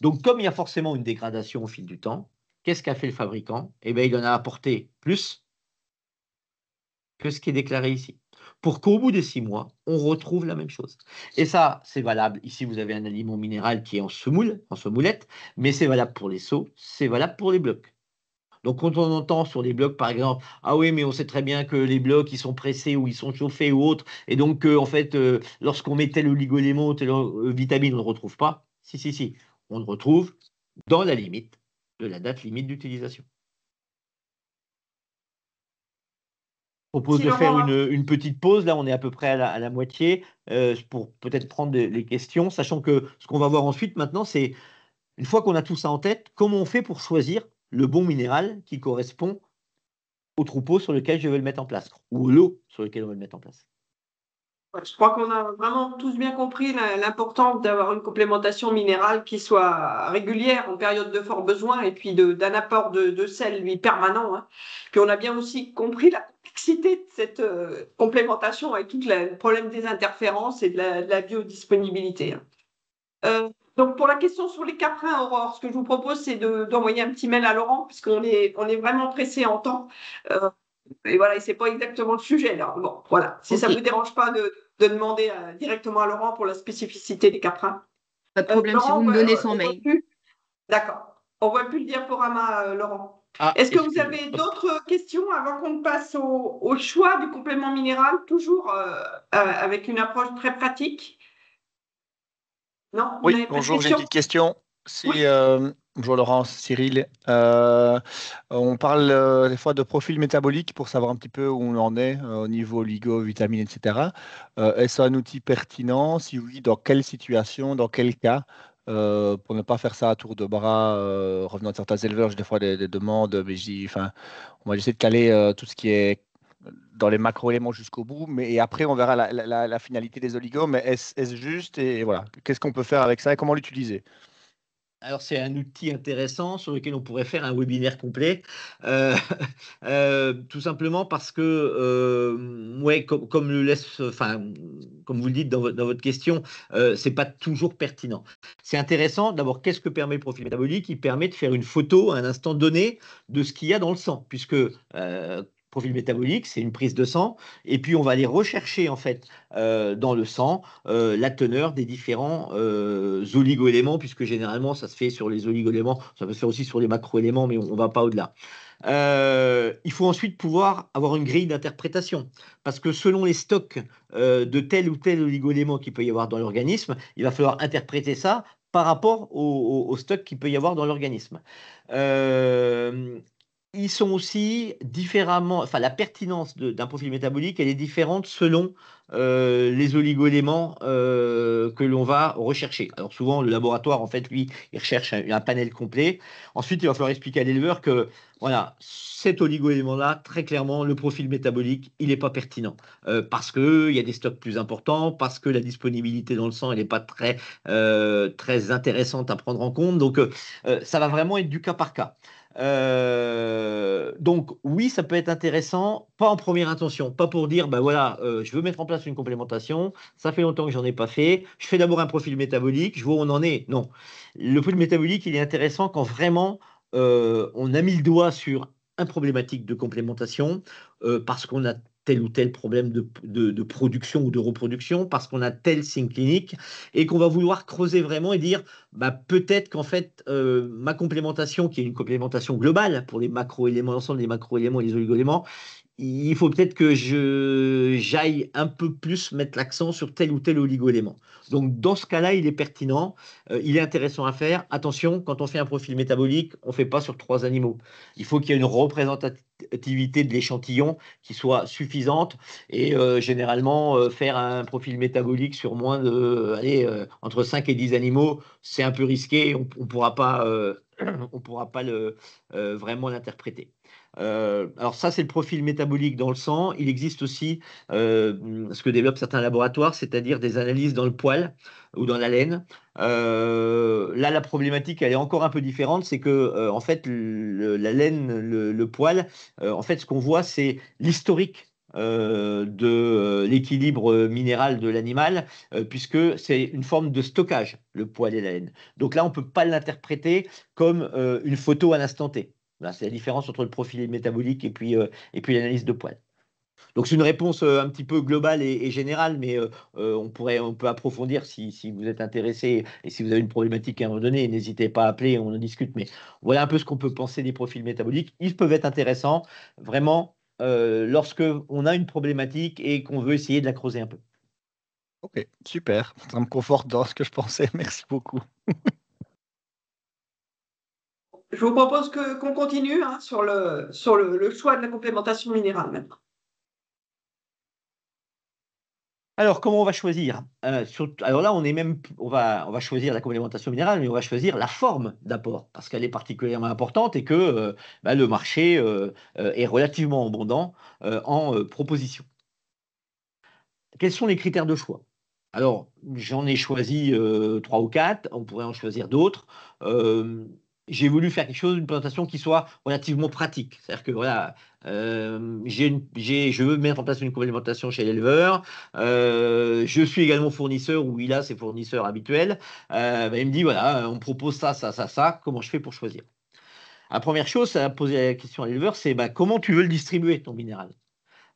Donc comme il y a forcément une dégradation au fil du temps, qu'est-ce qu'a fait le fabricant Eh bien, il en a apporté plus que ce qui est déclaré ici pour qu'au bout de six mois, on retrouve la même chose. Et ça, c'est valable. Ici, vous avez un aliment minéral qui est en semoule, en semoulette, mais c'est valable pour les seaux, c'est valable pour les blocs. Donc, quand on entend sur les blocs, par exemple, ah oui, mais on sait très bien que les blocs, ils sont pressés ou ils sont chauffés ou autres, et donc, en fait, euh, lorsqu'on met tel oligolément, telle euh, vitamine, on ne retrouve pas. Si, si, si, on le retrouve dans la limite de la date limite d'utilisation. propose de faire une, petite pause. Là, on est à peu près à la, moitié euh, pour peut-être prendre les questions, sachant que ce qu'on va voir ensuite maintenant, c'est une fois qu'on a tout ça en tête, comment on fait pour choisir le bon minéral qui correspond au troupeau sur lequel je vais le mettre en place ou l'eau sur lequel on va le mettre en place. Je crois qu'on a vraiment tous bien compris l'importance d'avoir une complémentation minérale qui soit régulière en période de fort besoin et puis d'un apport de, sel, lui, permanent. Hein. Puis on a bien aussi compris la complexité de cette euh, complémentation avec tout le problème des interférences et de la, biodisponibilité. Hein. Euh, donc pour la question sur les caprins, Aurore, ce que je vous propose, c'est d'envoyer un petit mail à Laurent, puisqu'on est, on est vraiment pressé en temps. Euh, et voilà, et c'est pas exactement le sujet Bon, voilà. Si ça ça vous dérange pas de, demander euh, directement à Laurent pour la spécificité des caprins. Pas de euh, problème si vous me bah, donnez euh, son mail. D'accord. On ne voit plus le diaporama, Laurent. Ah, Est-ce que vous avez d'autres questions avant qu'on passe au, choix du complément minéral, toujours avec une approche très pratique Non Oui, bonjour, j'ai une petite question. Bonjour Laurence, Cyril. Euh, on parle euh, des fois de profil métabolique pour savoir un petit peu où on en est euh, au niveau oligo, vitamines, etc. Est-ce un outil pertinent Si oui, dans quelle situation, dans quel cas pour ne pas faire ça à tour de bras, revenant de certains éleveurs, j'ai des fois des, demandes, mais j'ai, enfin, on va essayer de caler tout ce qui est dans les macro-éléments jusqu'au bout, mais après on verra la, finalité des oligos, mais est-ce, juste et voilà, qu'est-ce qu'on peut faire avec ça et comment l'utiliser alors c'est un outil intéressant sur lequel on pourrait faire un webinaire complet, euh, euh, tout simplement parce que, euh, ouais, comme vous le dites dans, votre question, ce n'est pas toujours pertinent. C'est intéressant. D'abord, qu'est-ce que permet le profil métabolique Il permet de faire une photo à un instant donné de ce qu'il y a dans le sang, puisque profil métabolique, c'est une prise de sang, et puis on va aller rechercher en fait euh, dans le sang euh, la teneur des différents euh, oligoéléments, puisque généralement ça se fait sur les oligoéléments, ça peut se faire aussi sur les macroéléments, mais on ne va pas au-delà. Euh, il faut ensuite pouvoir avoir une grille d'interprétation, parce que selon les stocks de tel ou tel oligoélément qu'il peut y avoir dans l'organisme, il va falloir interpréter ça par rapport au, stocks qu'il peut y avoir dans l'organisme. Euh, ils sont aussi différemment, enfin la pertinence d'un profil métabolique, elle est différente selon euh, les oligoéléments euh, que l'on va rechercher. Alors souvent, le laboratoire, en fait, lui, il recherche un, panel complet. Ensuite, il va falloir expliquer à l'éleveur que, voilà, cet oligoélément-là, très clairement, le profil métabolique, il n'est pas pertinent euh, parce qu'il y a des stocks plus importants, parce que la disponibilité dans le sang, elle n'est pas très, euh, très intéressante à prendre en compte. Donc, ça va vraiment être du cas par cas. Euh, donc oui, ça peut être intéressant, pas en première intention, pas pour dire, ben voilà, euh, je veux mettre en place une complémentation, ça fait longtemps que j'en ai pas fait, je fais d'abord un profil métabolique, je vois où on en est. Non, le profil métabolique, il est intéressant quand vraiment euh, on a mis le doigt sur un problématique de complémentation parce qu'on a tel ou tel problème de, production ou de reproduction, parce qu'on a tel signe clinique, et qu'on va vouloir creuser vraiment et dire, bah, peut-être qu'en fait, euh, ma complémentation, qui est une complémentation globale pour les macro-éléments, l'ensemble des macro-éléments et les oligo-éléments, il faut peut-être que je j'aille un peu plus mettre l'accent sur tel ou tel oligo-élément. Donc dans ce cas-là, il est pertinent, euh, il est intéressant à faire. Attention, quand on fait un profil métabolique, on ne fait pas sur trois animaux. Il faut qu'il y ait une représentativité de l'échantillon qui soit suffisante et euh, généralement euh, faire un profil métabolique sur moins de allez, entre 5 et 10 animaux, c'est un peu risqué, on ne pourra pas, on pourra pas le, vraiment l'interpréter. Euh, alors ça, c'est le profil métabolique dans le sang. Il existe aussi euh, ce que développent certains laboratoires, c'est-à-dire des analyses dans le poil ou dans la laine. Euh, là, la problématique, elle est encore un peu différente, c'est que en fait, la laine, le, poil, en fait, ce qu'on voit, c'est l'historique de l'équilibre minéral de l'animal, puisque c'est une forme de stockage, le poil et la laine. Donc là, on ne peut pas l'interpréter comme une photo à l'instant T c'est la différence entre le profil métabolique et puis, euh, et puis l'analyse de poils. Donc c'est une réponse euh, un petit peu globale et, générale, mais euh, on, pourrait, on peut approfondir si, vous êtes intéressé et si vous avez une problématique à un moment donné, n'hésitez pas à appeler, on en discute. Mais voilà un peu ce qu'on peut penser des profils métaboliques. Ils peuvent être intéressants, vraiment, euh, lorsque on a une problématique et qu'on veut essayer de la creuser un peu. Ok, super. Ça me conforte dans ce que je pensais. Merci beaucoup je vous propose que, qu'on continue hein, sur, le, sur le, choix de la complémentation minérale maintenant. Alors, comment on va choisir euh, Alors là, on, est même, on, va, on va choisir la complémentation minérale, mais on va choisir la forme d'apport, parce qu'elle est particulièrement importante et que euh, bah, le marché euh, est relativement abondant en proposition. Quels sont les critères de choix alors, j'en ai choisi trois ou quatre, on pourrait en choisir d'autres j'ai voulu faire quelque chose, une présentation qui soit relativement pratique. C'est-à-dire que voilà, euh, je veux mettre en place une complémentation chez l'éleveur. Euh, je suis également fournisseur ou il a ses fournisseurs habituels. Euh, il me dit voilà, on propose ça, ça, ça, ça. Comment je fais pour choisir La première chose, ça à poser la question à l'éleveur, c'est bah, comment tu veux le distribuer ton minéral.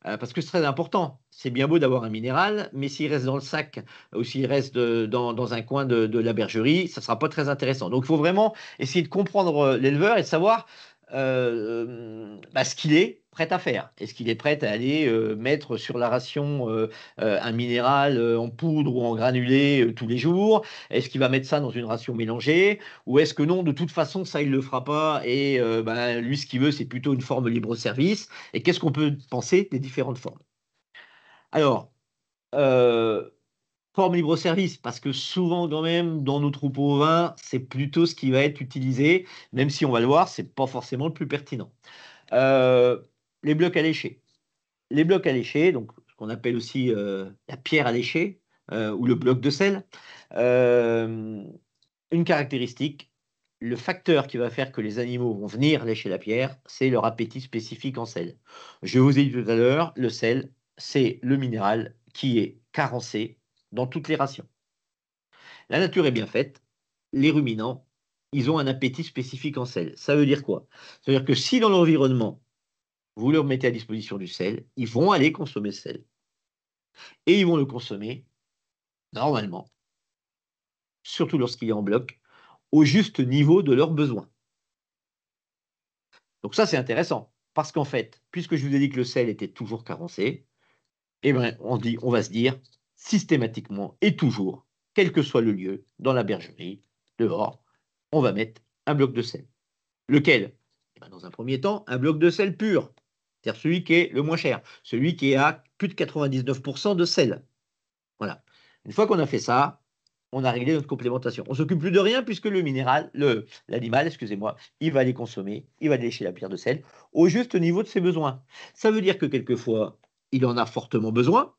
Euh, parce que c'est très important. C'est bien beau d'avoir un minéral, mais s'il reste dans le sac ou s'il reste dans, un coin de, la bergerie, ça ne sera pas très intéressant. Donc il faut vraiment essayer de comprendre euh, l'éleveur et de savoir euh, bah, ce qu'il est, prêt à faire Est-ce qu'il est prêt à aller euh, mettre sur la ration euh, euh, un minéral en poudre ou en granulé tous les jours Est-ce qu'il va mettre ça dans une ration mélangée Ou est-ce que non, de toute façon, ça, il ne le fera pas et ben, lui, ce qu'il veut, c'est plutôt une forme libre-service Et qu'est-ce qu'on peut penser des différentes formes Alors, forme libre-service, parce que souvent quand même, dans nos troupeaux vin, c'est plutôt ce qui va être utilisé, même si on va le voir, ce n'est pas forcément le plus pertinent les blocs à lécher. Les blocs à lécher, donc ce qu'on appelle aussi euh, la pierre à lécher, euh, ou le bloc de sel, euh, une caractéristique, le facteur qui va faire que les animaux vont venir lécher la pierre, c'est leur appétit spécifique en sel. Je vous ai dit tout à l'heure, le sel, c'est le minéral qui est carencé dans toutes les rations. La nature est bien faite, les ruminants, ils ont un appétit spécifique en sel. Ça veut dire quoi Ça veut dire que si dans l'environnement, vous leur mettez à disposition du sel, ils vont aller consommer sel. Et ils vont le consommer normalement, surtout lorsqu'il est en bloc, au juste niveau de leurs besoins. Donc ça, c'est intéressant, parce qu'en fait, puisque je vous ai dit que le sel était toujours carencé, eh ben, on, dit, on va se dire systématiquement et toujours, quel que soit le lieu, dans la bergerie, dehors, on va mettre un bloc de sel. Lequel eh ben, Dans un premier temps, un bloc de sel pur. C'est-à-dire celui qui est le moins cher, celui qui est à plus de 99% de sel. Voilà. Une fois qu'on a fait ça, on a réglé notre complémentation. On s'occupe plus de rien puisque le minéral, l'animal, excusez-moi, il va les consommer, il va lécher la pierre de sel au juste niveau de ses besoins. Ça veut dire que quelquefois, il en a fortement besoin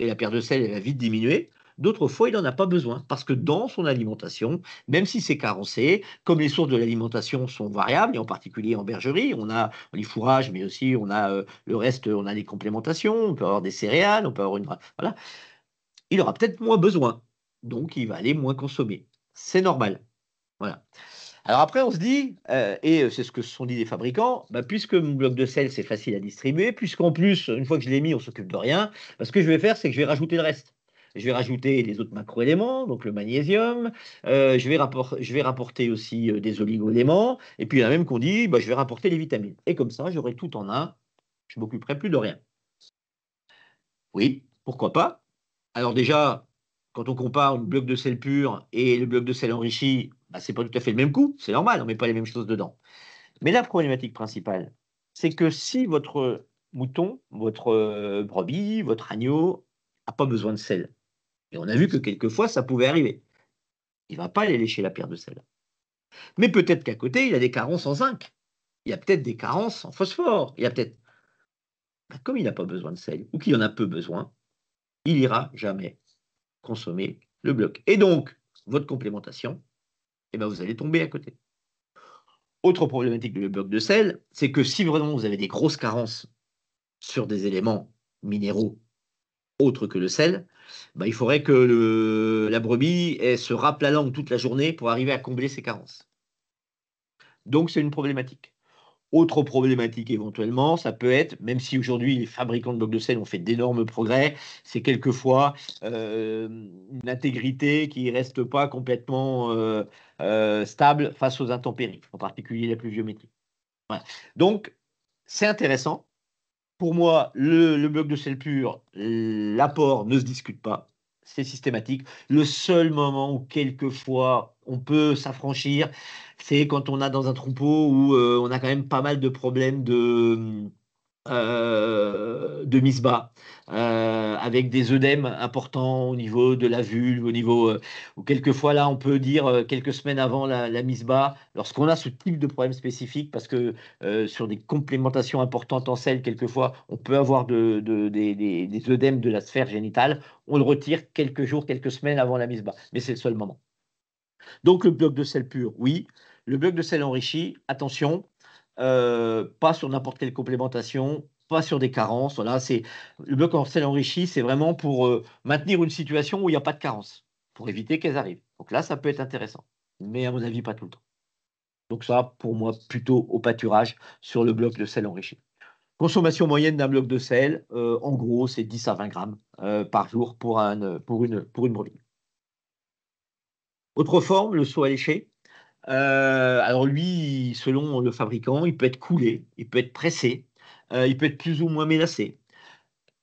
et la pierre de sel, elle va vite diminué. D'autres fois, il n'en a pas besoin parce que dans son alimentation, même si c'est carencé, comme les sources de l'alimentation sont variables, et en particulier en bergerie, on a les fourrages, mais aussi on a euh, le reste, on a les complémentations, on peut avoir des céréales, on peut avoir une... Voilà. Il aura peut-être moins besoin, donc il va aller moins consommer. C'est normal. Voilà. Alors après, on se dit, euh, et euh, c'est ce que se sont dit les fabricants, bah, puisque mon bloc de sel, c'est facile à distribuer, puisqu'en plus, une fois que je l'ai mis, on s'occupe de rien, bah, ce que je vais faire, c'est que je vais rajouter le reste. Je vais rajouter les autres macroéléments, donc le magnésium. Euh, je, vais rapporter aussi euh, des oligoéléments. Et puis, il y en a même qu'on dit, bah, je vais rapporter les vitamines. Et comme ça, j'aurai tout en un. Je ne m'occuperai plus de rien. Oui, pourquoi pas Alors déjà, quand on compare le bloc de sel pur et le bloc de sel enrichi, bah, ce n'est pas tout à fait le même coup. C'est normal, on ne met pas les mêmes choses dedans. Mais la problématique principale, c'est que si votre mouton, votre euh, brebis, votre agneau n'a pas besoin de sel, et on a vu que quelquefois, ça pouvait arriver. Il ne va pas aller lécher la pierre de sel. Mais peut-être qu'à côté, il a des carences en zinc. Il y a peut-être des carences en phosphore. Il y a peut-être. Bah, comme il n'a pas besoin de sel, ou qu'il en a peu besoin, il ira jamais consommer le bloc. Et donc, votre complémentation, eh ben, vous allez tomber à côté. Autre problématique du bloc de sel, c'est que si vraiment vous avez des grosses carences sur des éléments minéraux autres que le sel, bah, il faudrait que la brebis se rappe la langue toute la journée pour arriver à combler ses carences. Donc c'est une problématique. Autre problématique éventuellement, ça peut être, même si aujourd'hui les fabricants de blocs de sel ont fait d'énormes progrès, c'est quelquefois euh, une intégrité qui ne reste pas complètement euh, euh, stable face aux intempéries, en particulier la pluviométrie. Donc, c'est intéressant, pour moi, le, bloc de sel pur, l'apport ne se discute pas. C'est systématique. Le seul moment où, quelquefois, on peut s'affranchir, c'est quand on a dans un troupeau où euh, on a quand même pas mal de problèmes de euh, de mise bas euh, avec des œdèmes importants au niveau de la vulve, au niveau. Euh, ou quelquefois, là, on peut dire quelques semaines avant la, mise bas lorsqu'on a ce type de problème spécifique, parce que sur des complémentations importantes en sel, quelquefois, on peut avoir des, œdèmes de la sphère génitale, on le retire quelques jours, quelques semaines avant la mise bas mais c'est le seul moment. Donc, le bloc de sel pur, oui. Le bloc de sel enrichi, attention, euh, pas sur n'importe quelle complémentation, pas sur des carences. c'est le bloc en sel enrichi, c'est vraiment pour euh, maintenir une situation où il n'y a pas de carence, pour éviter qu'elles arrivent. Donc là, ça peut être intéressant, mais à mon avis, pas tout le temps. Donc ça, pour moi, plutôt au pâturage sur le bloc de sel enrichi. Consommation moyenne d'un bloc de sel, euh, en gros, c'est 10 à 20 grammes par jour pour, une, pour Autre forme, le seau alléché. Euh, alors lui, selon le fabricant, il peut être coulé, il peut être pressé, euh, il peut être plus ou moins menacé.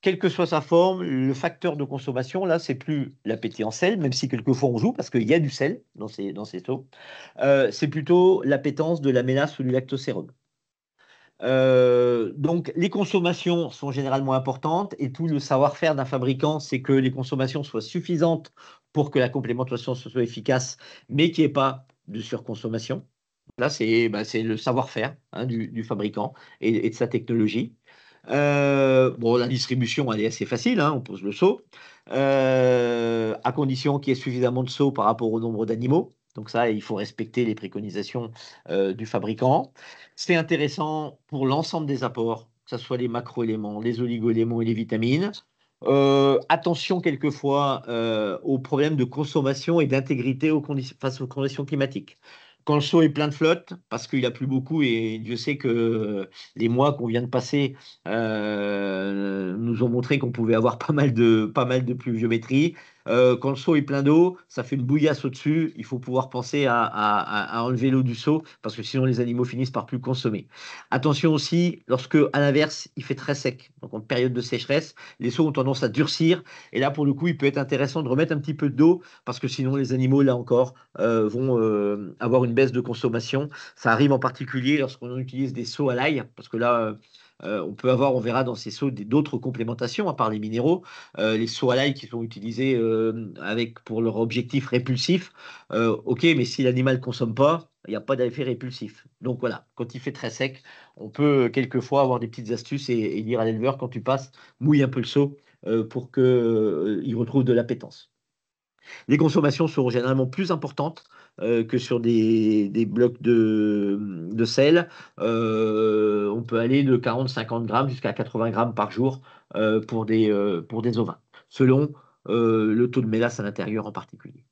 Quelle que soit sa forme, le facteur de consommation, là, c'est plus l'appétit en sel, même si quelquefois on joue, parce qu'il y a du sel dans ces, dans taux, euh, c'est plutôt l'appétence de la mélasse ou du lactosérum. donc les consommations sont généralement importantes et tout le savoir-faire d'un fabricant, c'est que les consommations soient suffisantes pour que la complémentation soit efficace, mais qu'il n'y ait pas de surconsommation. Là, c'est bah, le savoir-faire hein, du, fabricant et, de sa technologie. Euh, bon, la distribution, elle est assez facile, hein, on pose le saut, euh, à condition qu'il y ait suffisamment de saut par rapport au nombre d'animaux. Donc ça, il faut respecter les préconisations euh, du fabricant. C'est intéressant pour l'ensemble des apports, que ce soit les macroéléments, les oligoéléments et les vitamines. Euh, attention quelquefois euh, aux problèmes de consommation et d'intégrité face aux conditions climatiques. Quand le saut est plein de flotte, parce qu'il a plus beaucoup et Dieu sait que les mois qu'on vient de passer euh, nous ont montré qu'on pouvait avoir pas mal de, pas mal de pluviométrie, euh, quand le seau est plein d'eau, ça fait une bouillasse au-dessus. Il faut pouvoir penser à, enlever l'eau du seau parce que sinon les animaux finissent par plus consommer. Attention aussi, lorsque à l'inverse, il fait très sec, donc en période de sécheresse, les seaux ont tendance à durcir. Et là, pour le coup, il peut être intéressant de remettre un petit peu d'eau parce que sinon les animaux, là encore, euh, vont euh, avoir une baisse de consommation. Ça arrive en particulier lorsqu'on utilise des seaux à l'ail parce que là, euh, on peut avoir, on verra dans ces sauts d'autres complémentations, à hein, part les minéraux, euh, les sauts à l'ail qui sont utilisés euh, avec, pour leur objectif répulsif. ok, mais si l'animal ne consomme pas, il n'y a pas d'effet répulsif. Donc voilà, quand il fait très sec, on peut quelquefois avoir des petites astuces et, dire à l'éleveur, quand tu passes, mouille un peu le seau pour qu'il retrouve de l'appétence. Les consommations seront généralement plus importantes euh, que sur des, blocs de, sel. Euh, on peut aller de 40-50 grammes jusqu'à 80 grammes par jour euh, pour, des, pour des ovins, selon le taux de mélasse à l'intérieur en particulier.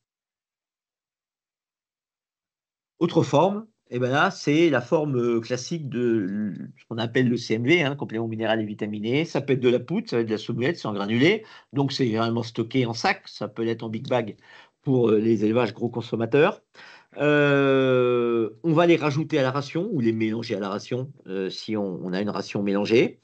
Autre forme, et ben là, c'est la forme euh, classique de ce qu'on appelle le CMV, hein, complément minéral et vitaminé. E. Ça peut être de la poudre, ça peut être de la semoulette, c'est en granulé. Donc c'est généralement stocké en sac. Ça peut être en big bag pour euh, les élevages gros consommateurs. Euh, on va les rajouter à la ration ou les mélanger à la ration si on, a une ration mélangée.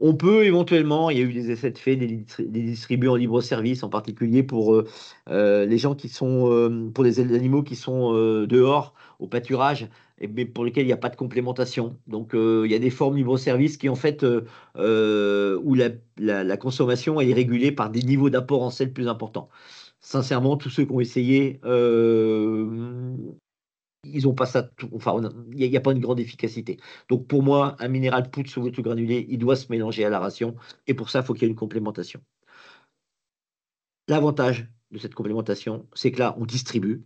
On peut éventuellement, il y a eu des essais de fait, les distribuer en libre service, en particulier pour les gens qui sont, pour les animaux qui sont dehors au pâturage, mais pour lesquels il n'y a pas de complémentation. Donc euh, il y a des formes libre-service qui, en fait, euh, euh, où la, consommation est régulée par des niveaux d'apport en sel plus importants. Sincèrement, tous ceux qui ont essayé, ils pas ça. il n'y a, pas une grande efficacité. Donc, pour moi, un minéral poudre sous tout granulé, il doit se mélanger à la ration. Et pour ça, il faut qu'il y ait une complémentation. L'avantage de cette complémentation, c'est que là, on distribue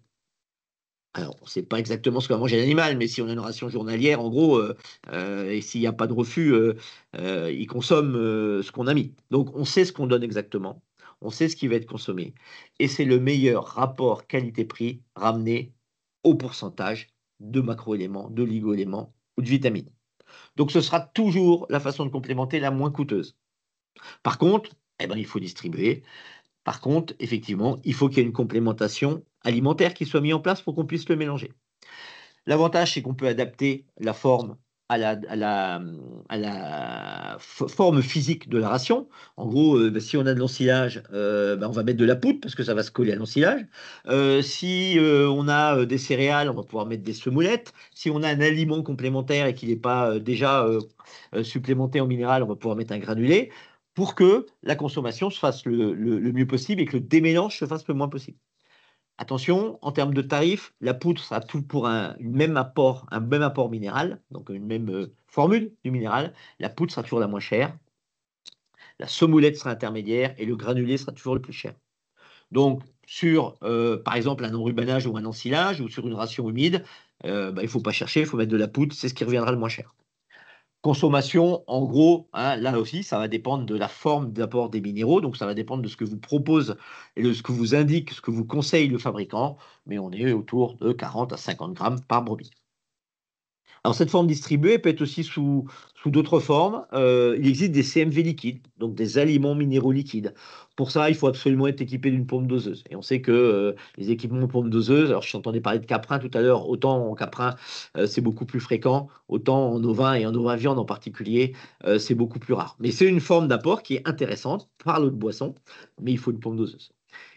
alors, on ne sait pas exactement ce qu'a mangé l'animal, mais si on a une ration journalière, en gros, euh, euh, et s'il n'y a pas de refus, euh, il consomme ce qu'on a mis. Donc, on sait ce qu'on donne exactement, on sait ce qui va être consommé, et c'est le meilleur rapport qualité-prix ramené au pourcentage de macroéléments, de éléments ou de vitamines. Donc, ce sera toujours la façon de complémenter la moins coûteuse. Par contre, eh ben, il faut distribuer. Par contre, effectivement, il faut qu'il y ait une complémentation alimentaire qui soit mis en place pour qu'on puisse le mélanger. L'avantage, c'est qu'on peut adapter la forme à la, forme physique de la ration. En gros, euh, bah, si on a de l'ensilage, euh, bah, on va mettre de la poudre parce que ça va se coller à l'ensilage. Euh, si on a des céréales, on va pouvoir mettre des semoulettes. Si on a un aliment complémentaire et qu'il n'est pas déjà supplémenté en minéral, on va pouvoir mettre un granulé pour que la consommation se fasse le mieux possible et que le démélange se fasse le moins possible. Attention, en termes de tarifs, la poudre sera tout pour un même apport, un même apport minéral, donc une même euh, formule du minéral. La poudre sera toujours la moins chère, la semoulette sera intermédiaire et le granulé sera toujours le plus cher. Donc, sur, euh, par exemple, un enrubanage ou un ensilage ou sur une ration humide, euh, bah, il ne faut pas chercher, il faut mettre de la poudre, c'est ce qui reviendra le moins cher. Consommation, en gros, hein, là aussi, ça va dépendre de la forme d'apport des minéraux, donc ça va dépendre de ce que vous propose et de ce que vous indique, ce que vous conseille le fabricant, mais on est autour de 40 à 50 grammes par brebis. Alors cette forme distribuée peut être aussi sous, sous d'autres formes. Euh, il existe des CMV liquides, donc des aliments minéraux liquides. Pour ça, il faut absolument être équipé d'une pompe doseuse. Et on sait que euh, les équipements de pompe doseuse, alors je entendu parler de caprin tout à l'heure, autant en caprin euh, c'est beaucoup plus fréquent, autant en ovin et en ovin viande en particulier, c'est beaucoup plus rare. Mais c'est une forme d'apport qui est intéressante par l'eau de boisson, mais il faut une pompe doseuse.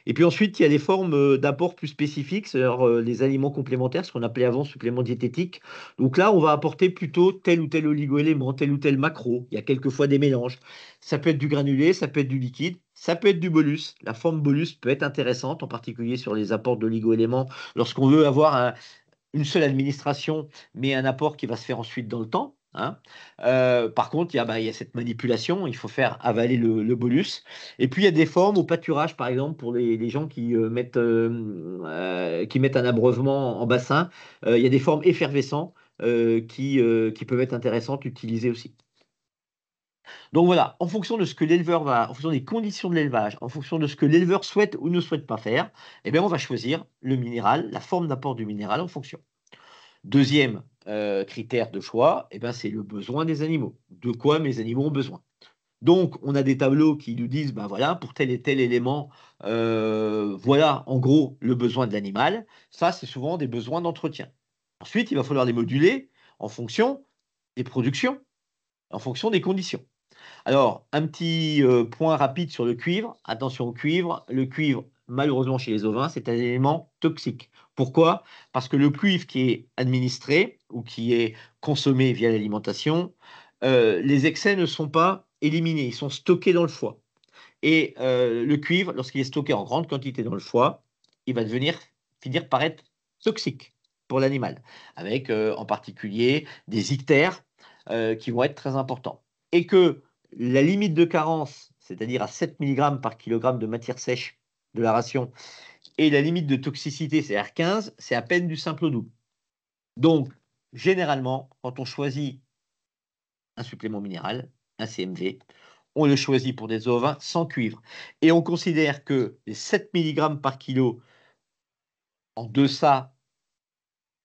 Et puis ensuite, il y a des formes euh, d'apport plus spécifiques, c'est-à-dire euh, les aliments complémentaires, ce qu'on appelait avant suppléments diététiques. Donc là, on va apporter plutôt tel ou tel oligoélément, tel ou tel macro. Il y a quelquefois des mélanges. Ça peut être du granulé, ça peut être du liquide, ça peut être du bolus. La forme bolus peut être intéressante, en particulier sur les apports d'oligoéléments, lorsqu'on veut avoir une seule administration, mais un apport qui va se faire ensuite dans le temps. Hein. Euh, par contre, bah, il y, a, cette manipulation, il faut faire avaler le, bolus. Et puis, il y a des formes au pâturage, par exemple, pour les, gens qui, euh, mettent, euh, qui mettent un abreuvement en bassin, il y a des formes effervescentes qui, peuvent être intéressantes, utilisées aussi. Donc voilà, en fonction de ce que l'éleveur va, en fonction des conditions de l'élevage, en fonction de ce que l'éleveur souhaite ou ne souhaite pas faire, eh bien on va choisir le minéral, la forme d'apport du minéral en fonction. Deuxième euh, critère de choix, eh ben, c'est le besoin des animaux. De quoi mes animaux ont besoin. Donc, on a des tableaux qui nous disent, ben voilà, pour tel et tel élément, euh, voilà en gros le besoin de l'animal. Ça, c'est souvent des besoins d'entretien. Ensuite, il va falloir les moduler en fonction des productions, en fonction des conditions. Alors, un petit euh, point rapide sur le cuivre. Attention au cuivre. Le cuivre, malheureusement chez les ovins, c'est un élément toxique. Pourquoi Parce que le cuivre qui est administré, ou qui est consommé via l'alimentation, euh, les excès ne sont pas éliminés, ils sont stockés dans le foie. Et euh, le cuivre, lorsqu'il est stocké en grande quantité dans le foie, il va devenir, finir par être toxique pour l'animal, avec euh, en particulier des ictères qui vont être très importants. Et que la limite de carence, c'est-à-dire à 7 mg par kilogramme de matière sèche de la ration, et la limite de toxicité, cest r 15, c'est à peine du simple au double. Donc, généralement, quand on choisit un supplément minéral, un CMV, on le choisit pour des ovins sans cuivre. Et on considère que les 7 mg par kilo en deçà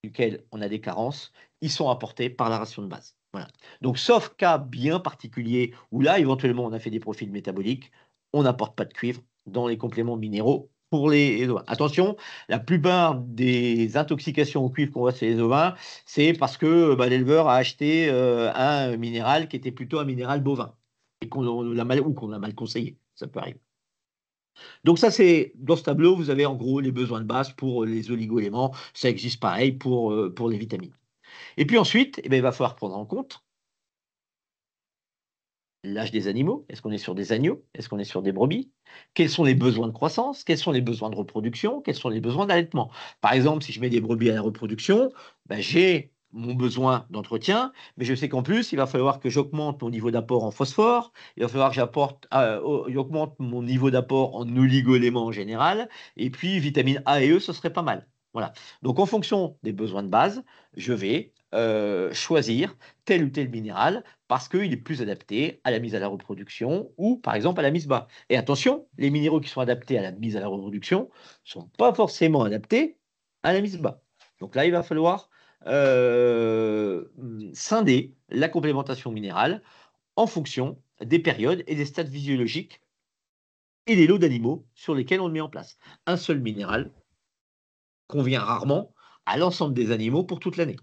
duquel on a des carences, ils sont apportés par la ration de base. Voilà. Donc, sauf cas bien particulier où là, éventuellement, on a fait des profils métaboliques, on n'apporte pas de cuivre dans les compléments minéraux pour les ovins. Attention, la plupart des intoxications au cuivre qu'on voit chez les ovins, c'est parce que bah, l'éleveur a acheté euh, un minéral qui était plutôt un minéral bovin et qu'on l'a mal, ou qu'on l'a mal conseillé. Ça peut arriver. Donc ça, c'est dans ce tableau, vous avez en gros les besoins de base pour les oligoéléments. Ça existe pareil pour, euh, pour les vitamines. Et puis ensuite, eh ben, il va falloir prendre en compte l'âge des animaux Est-ce qu'on est sur des agneaux Est-ce qu'on est sur des brebis Quels sont les besoins de croissance Quels sont les besoins de reproduction Quels sont les besoins d'allaitement Par exemple, si je mets des brebis à la reproduction, ben, j'ai mon besoin d'entretien, mais je sais qu'en plus, il va falloir que j'augmente mon niveau d'apport en phosphore, il va falloir que j'apporte, euh, j'augmente mon niveau d'apport en oligo-éléments en général, et puis vitamine A et E, ce serait pas mal. Voilà. Donc en fonction des besoins de base, je vais euh, choisir tel ou tel minéral parce qu'il est plus adapté à la mise à la reproduction ou par exemple à la mise bas. Et attention, les minéraux qui sont adaptés à la mise à la reproduction ne sont pas forcément adaptés à la mise bas. Donc là, il va falloir euh, scinder la complémentation minérale en fonction des périodes et des stades physiologiques et des lots d'animaux sur lesquels on le met en place. Un seul minéral convient rarement à l'ensemble des animaux pour toute l'année.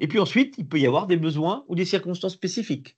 Et puis ensuite, il peut y avoir des besoins ou des circonstances spécifiques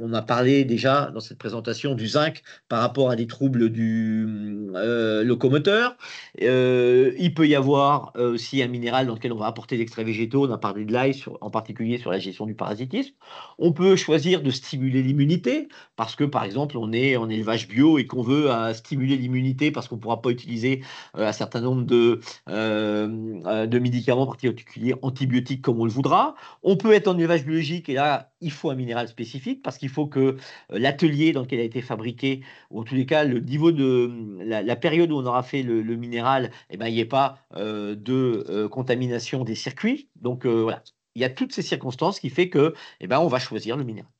on a parlé déjà dans cette présentation du zinc par rapport à des troubles du euh, locomoteur. Euh, il peut y avoir euh, aussi un minéral dans lequel on va apporter des extraits végétaux. On a parlé de l'ail, en particulier sur la gestion du parasitisme. On peut choisir de stimuler l'immunité parce que, par exemple, on est en élevage bio et qu'on veut stimuler l'immunité parce qu'on ne pourra pas utiliser un certain nombre de, de médicaments, particuliers antibiotiques, comme on le voudra. On peut être en élevage biologique et là, il faut un minéral spécifique parce qu'il faut que euh, l'atelier dans lequel a été fabriqué, ou en tous les cas le niveau de hum, la, période où on aura fait le, minéral, eh ben, il n'y ait pas euh, de euh, contamination des circuits. Donc voilà, il y a toutes ces circonstances qui font que eh ben, on va choisir le minéral.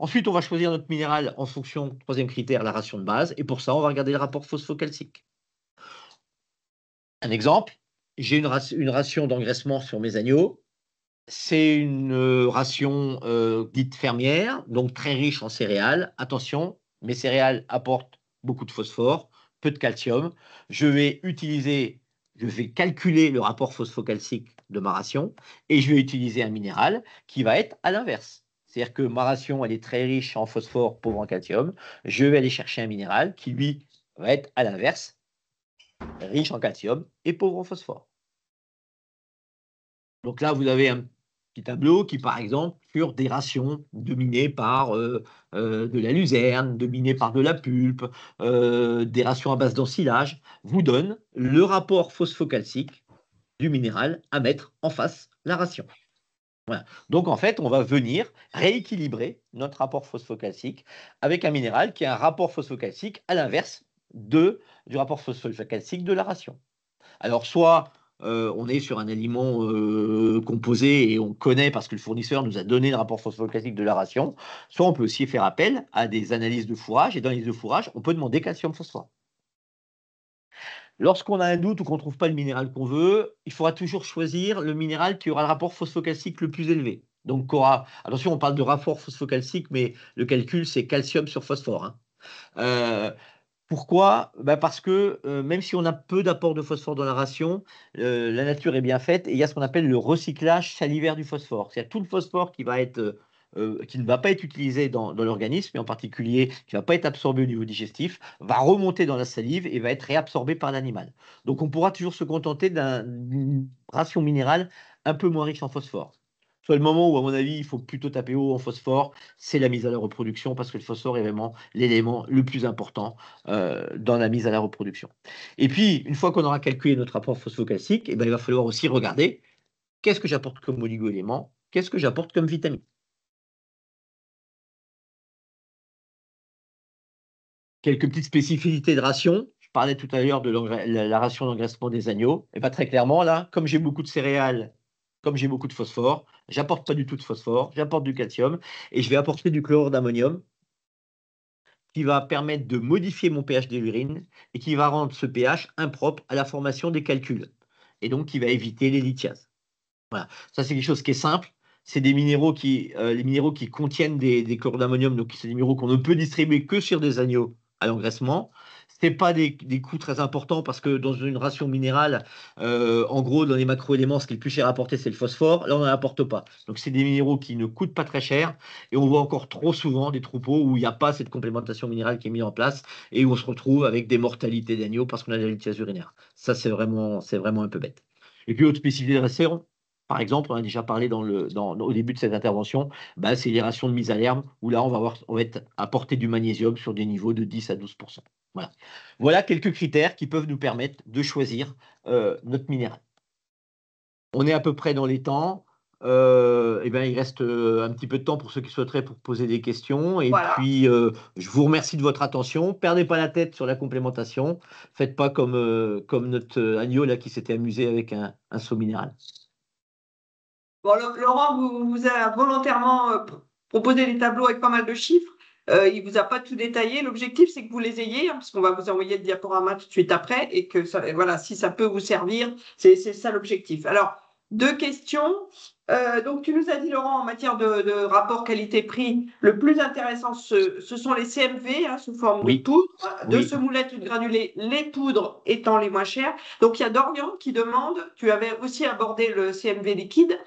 Ensuite, on va choisir notre minéral en fonction, troisième critère, la ration de base. Et pour ça, on va regarder le rapport phosphocalcique. Un exemple, j'ai une, ration d'engraissement sur mes agneaux c'est une euh, ration euh, dite fermière, donc très riche en céréales. Attention, mes céréales apportent beaucoup de phosphore, peu de calcium. Je vais utiliser, je vais calculer le rapport phosphocalcique de ma ration et je vais utiliser un minéral qui va être à l'inverse. C'est-à-dire que ma ration, elle est très riche en phosphore, pauvre en calcium. Je vais aller chercher un minéral qui, lui, va être à l'inverse, riche en calcium et pauvre en phosphore. Donc là, vous avez un tableau tableaux qui, par exemple, furent des rations dominées par euh, euh, de la luzerne, dominées par de la pulpe, euh, des rations à base d'ensilage, vous donne le rapport phosphocalcique du minéral à mettre en face la ration. Voilà. Donc en fait, on va venir rééquilibrer notre rapport phosphocalcique avec un minéral qui a un rapport phosphocalcique à l'inverse de, du rapport phosphocalcique de la ration. Alors soit euh, on est sur un aliment euh, composé et on connaît parce que le fournisseur nous a donné le rapport phosphocalcique de la ration, soit on peut aussi faire appel à des analyses de fourrage et dans les de fourrage, on peut demander calcium phosphore. Lorsqu'on a un doute ou qu'on ne trouve pas le minéral qu'on veut, il faudra toujours choisir le minéral qui aura le rapport phosphocalcique le plus élevé. Donc, aura, attention, on parle de rapport phosphocalcique, mais le calcul, c'est calcium sur phosphore. Hein. Euh, pourquoi bah, Parce que euh, même si on a peu d'apport de phosphore dans la ration, la nature est bien faite et il y a ce qu'on appelle le recyclage salivaire du phosphore. C'est-à-dire tout le phosphore qui, euh, euh, ne va pas être utilisé dans, dans l'organisme, et en particulier qui ne va pas être absorbé au niveau digestif, va remonter dans la salive et va être réabsorbé par l'animal. Donc on pourra toujours se contenter d'une ration minérale un peu moins riche en phosphore. Soit le moment où, à mon avis, il faut plutôt taper haut en phosphore, c'est la mise à la reproduction, parce que le phosphore est vraiment l'élément le plus important euh, dans la mise à la reproduction. Et puis, une fois qu'on aura calculé notre apport phosphocalcique, eh ben, il va falloir aussi regarder qu'est-ce que j'apporte comme oligo-élément, qu'est-ce que j'apporte comme vitamine. Quelques petites spécificités de ration, je parlais tout à l'heure de la ration d'engraissement des agneaux. Et eh pas ben, très clairement, là, comme j'ai beaucoup de céréales comme j'ai beaucoup de phosphore, j'apporte pas du tout de phosphore, j'apporte du calcium et je vais apporter du chlorure d'ammonium qui va permettre de modifier mon pH de l'urine et qui va rendre ce pH impropre à la formation des calculs et donc qui va éviter les lithiases. Voilà, ça c'est quelque chose qui est simple. C'est des minéraux qui, euh, les minéraux qui contiennent des, des chlorures d'ammonium, donc c'est des minéraux qu'on ne peut distribuer que sur des agneaux à l'engraissement c'est pas des, coûts très importants parce que dans une ration minérale, euh, en gros, dans les macro-éléments, ce qui est le plus cher à apporter, c'est le phosphore. Là, on n'en apporte pas. Donc, c'est des minéraux qui ne coûtent pas très cher. Et on voit encore trop souvent des troupeaux où il n'y a pas cette complémentation minérale qui est mise en place et où on se retrouve avec des mortalités d'agneaux parce qu'on a de la urinaires. urinaire. Ça, c'est vraiment, vraiment un peu bête. Et puis, autre spécificité de Resséron, par exemple, on a déjà parlé dans le, au début de cette intervention, bah, c'est les rations de mise à l'herbe, où là, on va, avoir, on va être du magnésium sur des niveaux de 10 à 12 voilà. quelques critères qui peuvent nous permettre de choisir euh, notre minéral. On est à peu près dans les temps. Euh, eh ben, il reste euh, un petit peu de temps pour ceux qui souhaiteraient pour poser des questions. Et puis, je vous remercie de votre attention. Perdez pas la tête sur la complémentation. Faites pas comme, comme notre agneau là, qui s'était amusé avec un, un saut minéral. Laurent, vous, vous a volontairement proposé des tableaux avec pas mal de chiffres. Euh, il ne vous a pas tout détaillé. L'objectif, c'est que vous les ayez, hein, parce qu'on va vous envoyer le diaporama tout de suite après, et que voilà, si ça peut vous servir, c'est ça l'objectif. Alors, deux questions. Euh, donc, tu nous as dit, Laurent, en matière de, rapport qualité-prix, le plus intéressant, ce, sont les CMV hein, sous forme de poudre, de oui. ou de granulés, les poudres étant les moins chères. Donc, il y a Dorian qui demande, tu avais aussi abordé le CMV liquide,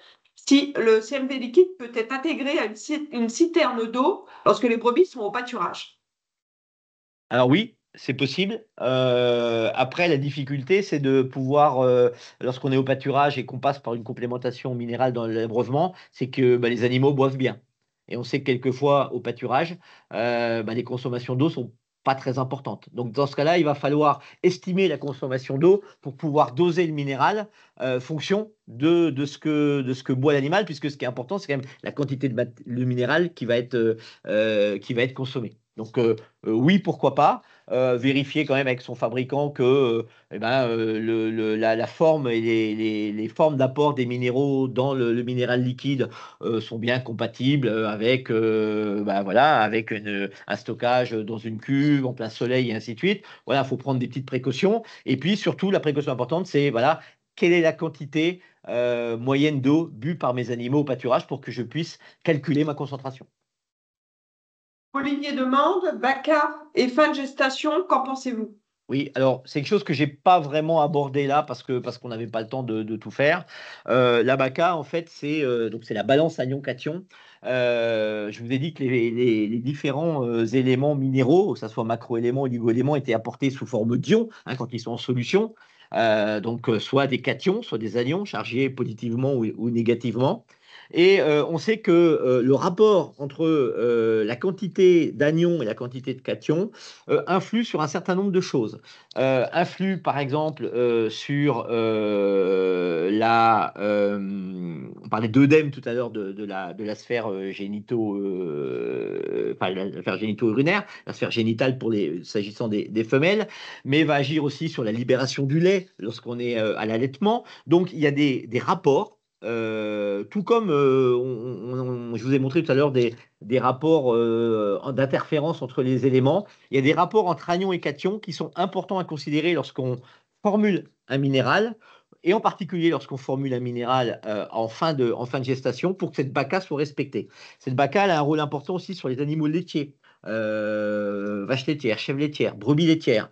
si le CMV liquide peut être intégré à une, citerne d'eau lorsque les brebis sont au pâturage Alors oui, c'est possible. Euh, après, la difficulté, c'est de pouvoir, euh, lorsqu'on est au pâturage et qu'on passe par une complémentation minérale dans l'abreuvement, c'est que bah, les animaux boivent bien. Et on sait que quelquefois, au pâturage, euh, bah, les consommations d'eau sont pas très importante. Donc dans ce cas-là, il va falloir estimer la consommation d'eau pour pouvoir doser le minéral en euh, fonction de, ce que, boit l'animal, puisque ce qui est important, c'est quand même la quantité de le minéral qui va être, euh, euh, consommée. Donc oui, pourquoi pas. Euh, vérifier quand même avec son fabricant que euh, eh ben, euh, la, forme et les, formes d'apport des minéraux dans le, minéral liquide sont bien compatibles avec, ben, voilà, avec un stockage dans une cuve, en plein soleil et ainsi de suite. Voilà, il faut prendre des petites précautions. Et puis surtout, la précaution importante, c'est voilà, quelle est la quantité moyenne d'eau bue par mes animaux au pâturage pour que je puisse calculer ma concentration. Olivier demande, BACA et fin de gestation, qu'en pensez-vous oui, alors c'est quelque chose que j'ai pas vraiment abordé là parce que parce qu'on n'avait pas le temps de, tout faire. Euh, la BACA, en fait, c'est euh, donc c'est la balance anion-cation. Euh, je vous ai dit que les, différents éléments minéraux, que ce soit macro-éléments ou macroéléments, éléments étaient apportés sous forme d'ions hein, quand ils sont en solution. donc soit des cations, soit des anions chargés positivement ou négativement. Et euh, on sait que euh, le rapport entre euh, la quantité d'anions et la quantité de cations influe sur un certain nombre de choses. influe, par exemple, sur la. on parlait d'œdème tout à l'heure de, la, sphère génito. Enfin, la sphère génito-urinaire, la sphère génitale pour les, s'agissant des, femelles, mais va agir aussi sur la libération du lait lorsqu'on est à l'allaitement. Donc, il y a des, des rapports euh, tout comme euh, je vous ai montré tout à l'heure des, rapports euh, d'interférence entre les éléments, il y a des rapports entre anions et cations qui sont importants à considérer lorsqu'on formule un minéral, et en particulier lorsqu'on formule un minéral en fin, de, en, fin de, gestation pour que cette bacca soit respectée. Cette bacca a un rôle important aussi sur les animaux laitiers. Euh, vaches laitières chèvres laitières brebis laitières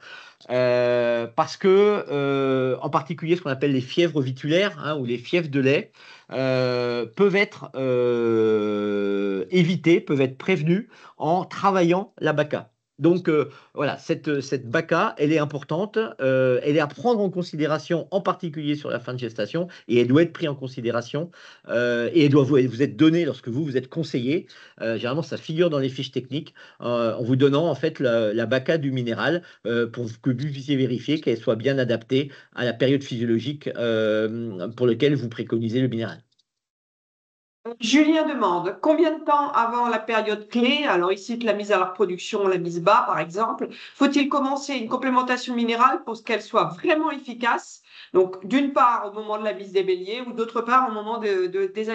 euh, parce que, euh, en particulier, ce qu'on appelle les fièvres vitulaires hein, ou les fièvres de lait peuvent être évitées, peuvent être prévenues en travaillant la BACA. Donc euh, voilà, cette, euh, cette BACA, elle est importante, euh, elle est à prendre en considération, en particulier sur la fin de gestation, et elle doit être prise en considération, et elle doit vous, être donnée lorsque vous, vous êtes conseillé. généralement, ça figure dans les fiches techniques, en vous donnant en fait la, la BACA du minéral, pour que vous puissiez vérifier qu'elle soit bien adaptée à la période physiologique pour laquelle vous préconisez le minéral. Julien demande combien de temps avant la période clé, alors ici la mise à la production, la mise bas par exemple, faut-il commencer une complémentation minérale pour qu'elle soit vraiment efficace Donc d'une part au moment de la mise des béliers ou d'autre part au moment de, de, des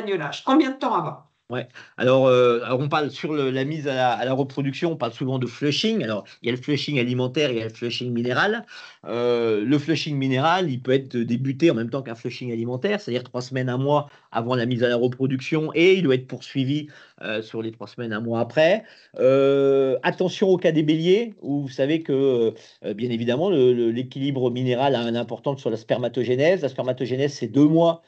Combien de temps avant Ouais. Euh, alors, on parle sur la mise à la, reproduction, on parle souvent de flushing. Alors, il y a le flushing alimentaire, il y a le flushing minéral. Euh, le flushing minéral, il peut être débuté en même temps qu'un flushing alimentaire, c'est-à-dire trois semaines, un mois avant la mise à la reproduction, et il doit être poursuivi euh, sur les trois semaines, un mois après. Euh, attention au cas des béliers, où vous savez que, euh, bien évidemment, l'équilibre minéral a un importance sur la spermatogénèse. La spermatogénèse, c'est deux mois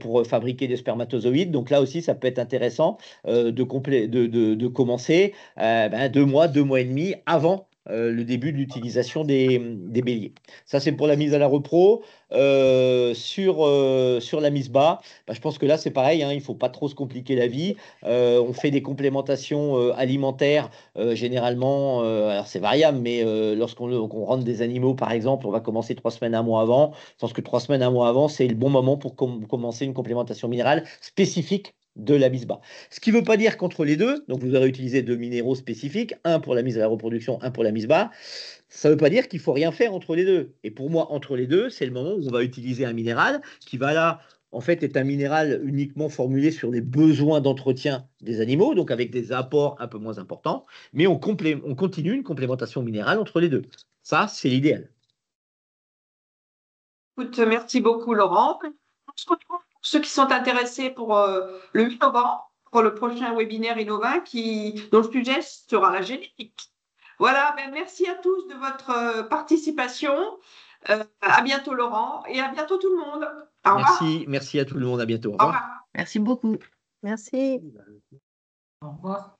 pour fabriquer des spermatozoïdes. Donc là aussi, ça peut être intéressant de, commencer ben, deux mois, deux mois et demi avant euh, le début de l'utilisation des, béliers. Ça, c'est pour la mise à la repro. Euh, sur, euh, sur la mise bas, bah, je pense que là, c'est pareil, hein, il ne faut pas trop se compliquer la vie. on fait des complémentations alimentaires, généralement, alors c'est variable, mais lorsqu'on rentre des animaux, par exemple, on va commencer trois semaines, un mois avant, je pense que trois semaines, un mois avant, c'est le bon moment pour commencer une complémentation minérale spécifique de la mise bas. Ce qui ne veut pas dire qu'entre les deux, donc vous aurez utilisé deux minéraux spécifiques, un pour la mise à la reproduction, un pour la mise bas, ça ne veut pas dire qu'il faut rien faire entre les deux. Et pour moi, entre les deux, c'est le moment où on va utiliser un minéral qui va là, en fait, est un minéral uniquement formulé sur les besoins d'entretien des animaux, donc avec des apports un peu moins importants, mais on, continue une complémentation minérale entre les deux. Ça, c'est l'idéal. Écoute, merci beaucoup Laurent. On se retrouve ceux qui sont intéressés pour euh, le 8 novembre, pour le prochain webinaire innovant dont le sujet sera la génétique. Voilà, ben, merci à tous de votre euh, participation. Euh, à bientôt Laurent et à bientôt tout le monde. Au Merci, merci à tout le monde, à bientôt. Au revoir. Merci beaucoup. Merci. Au revoir.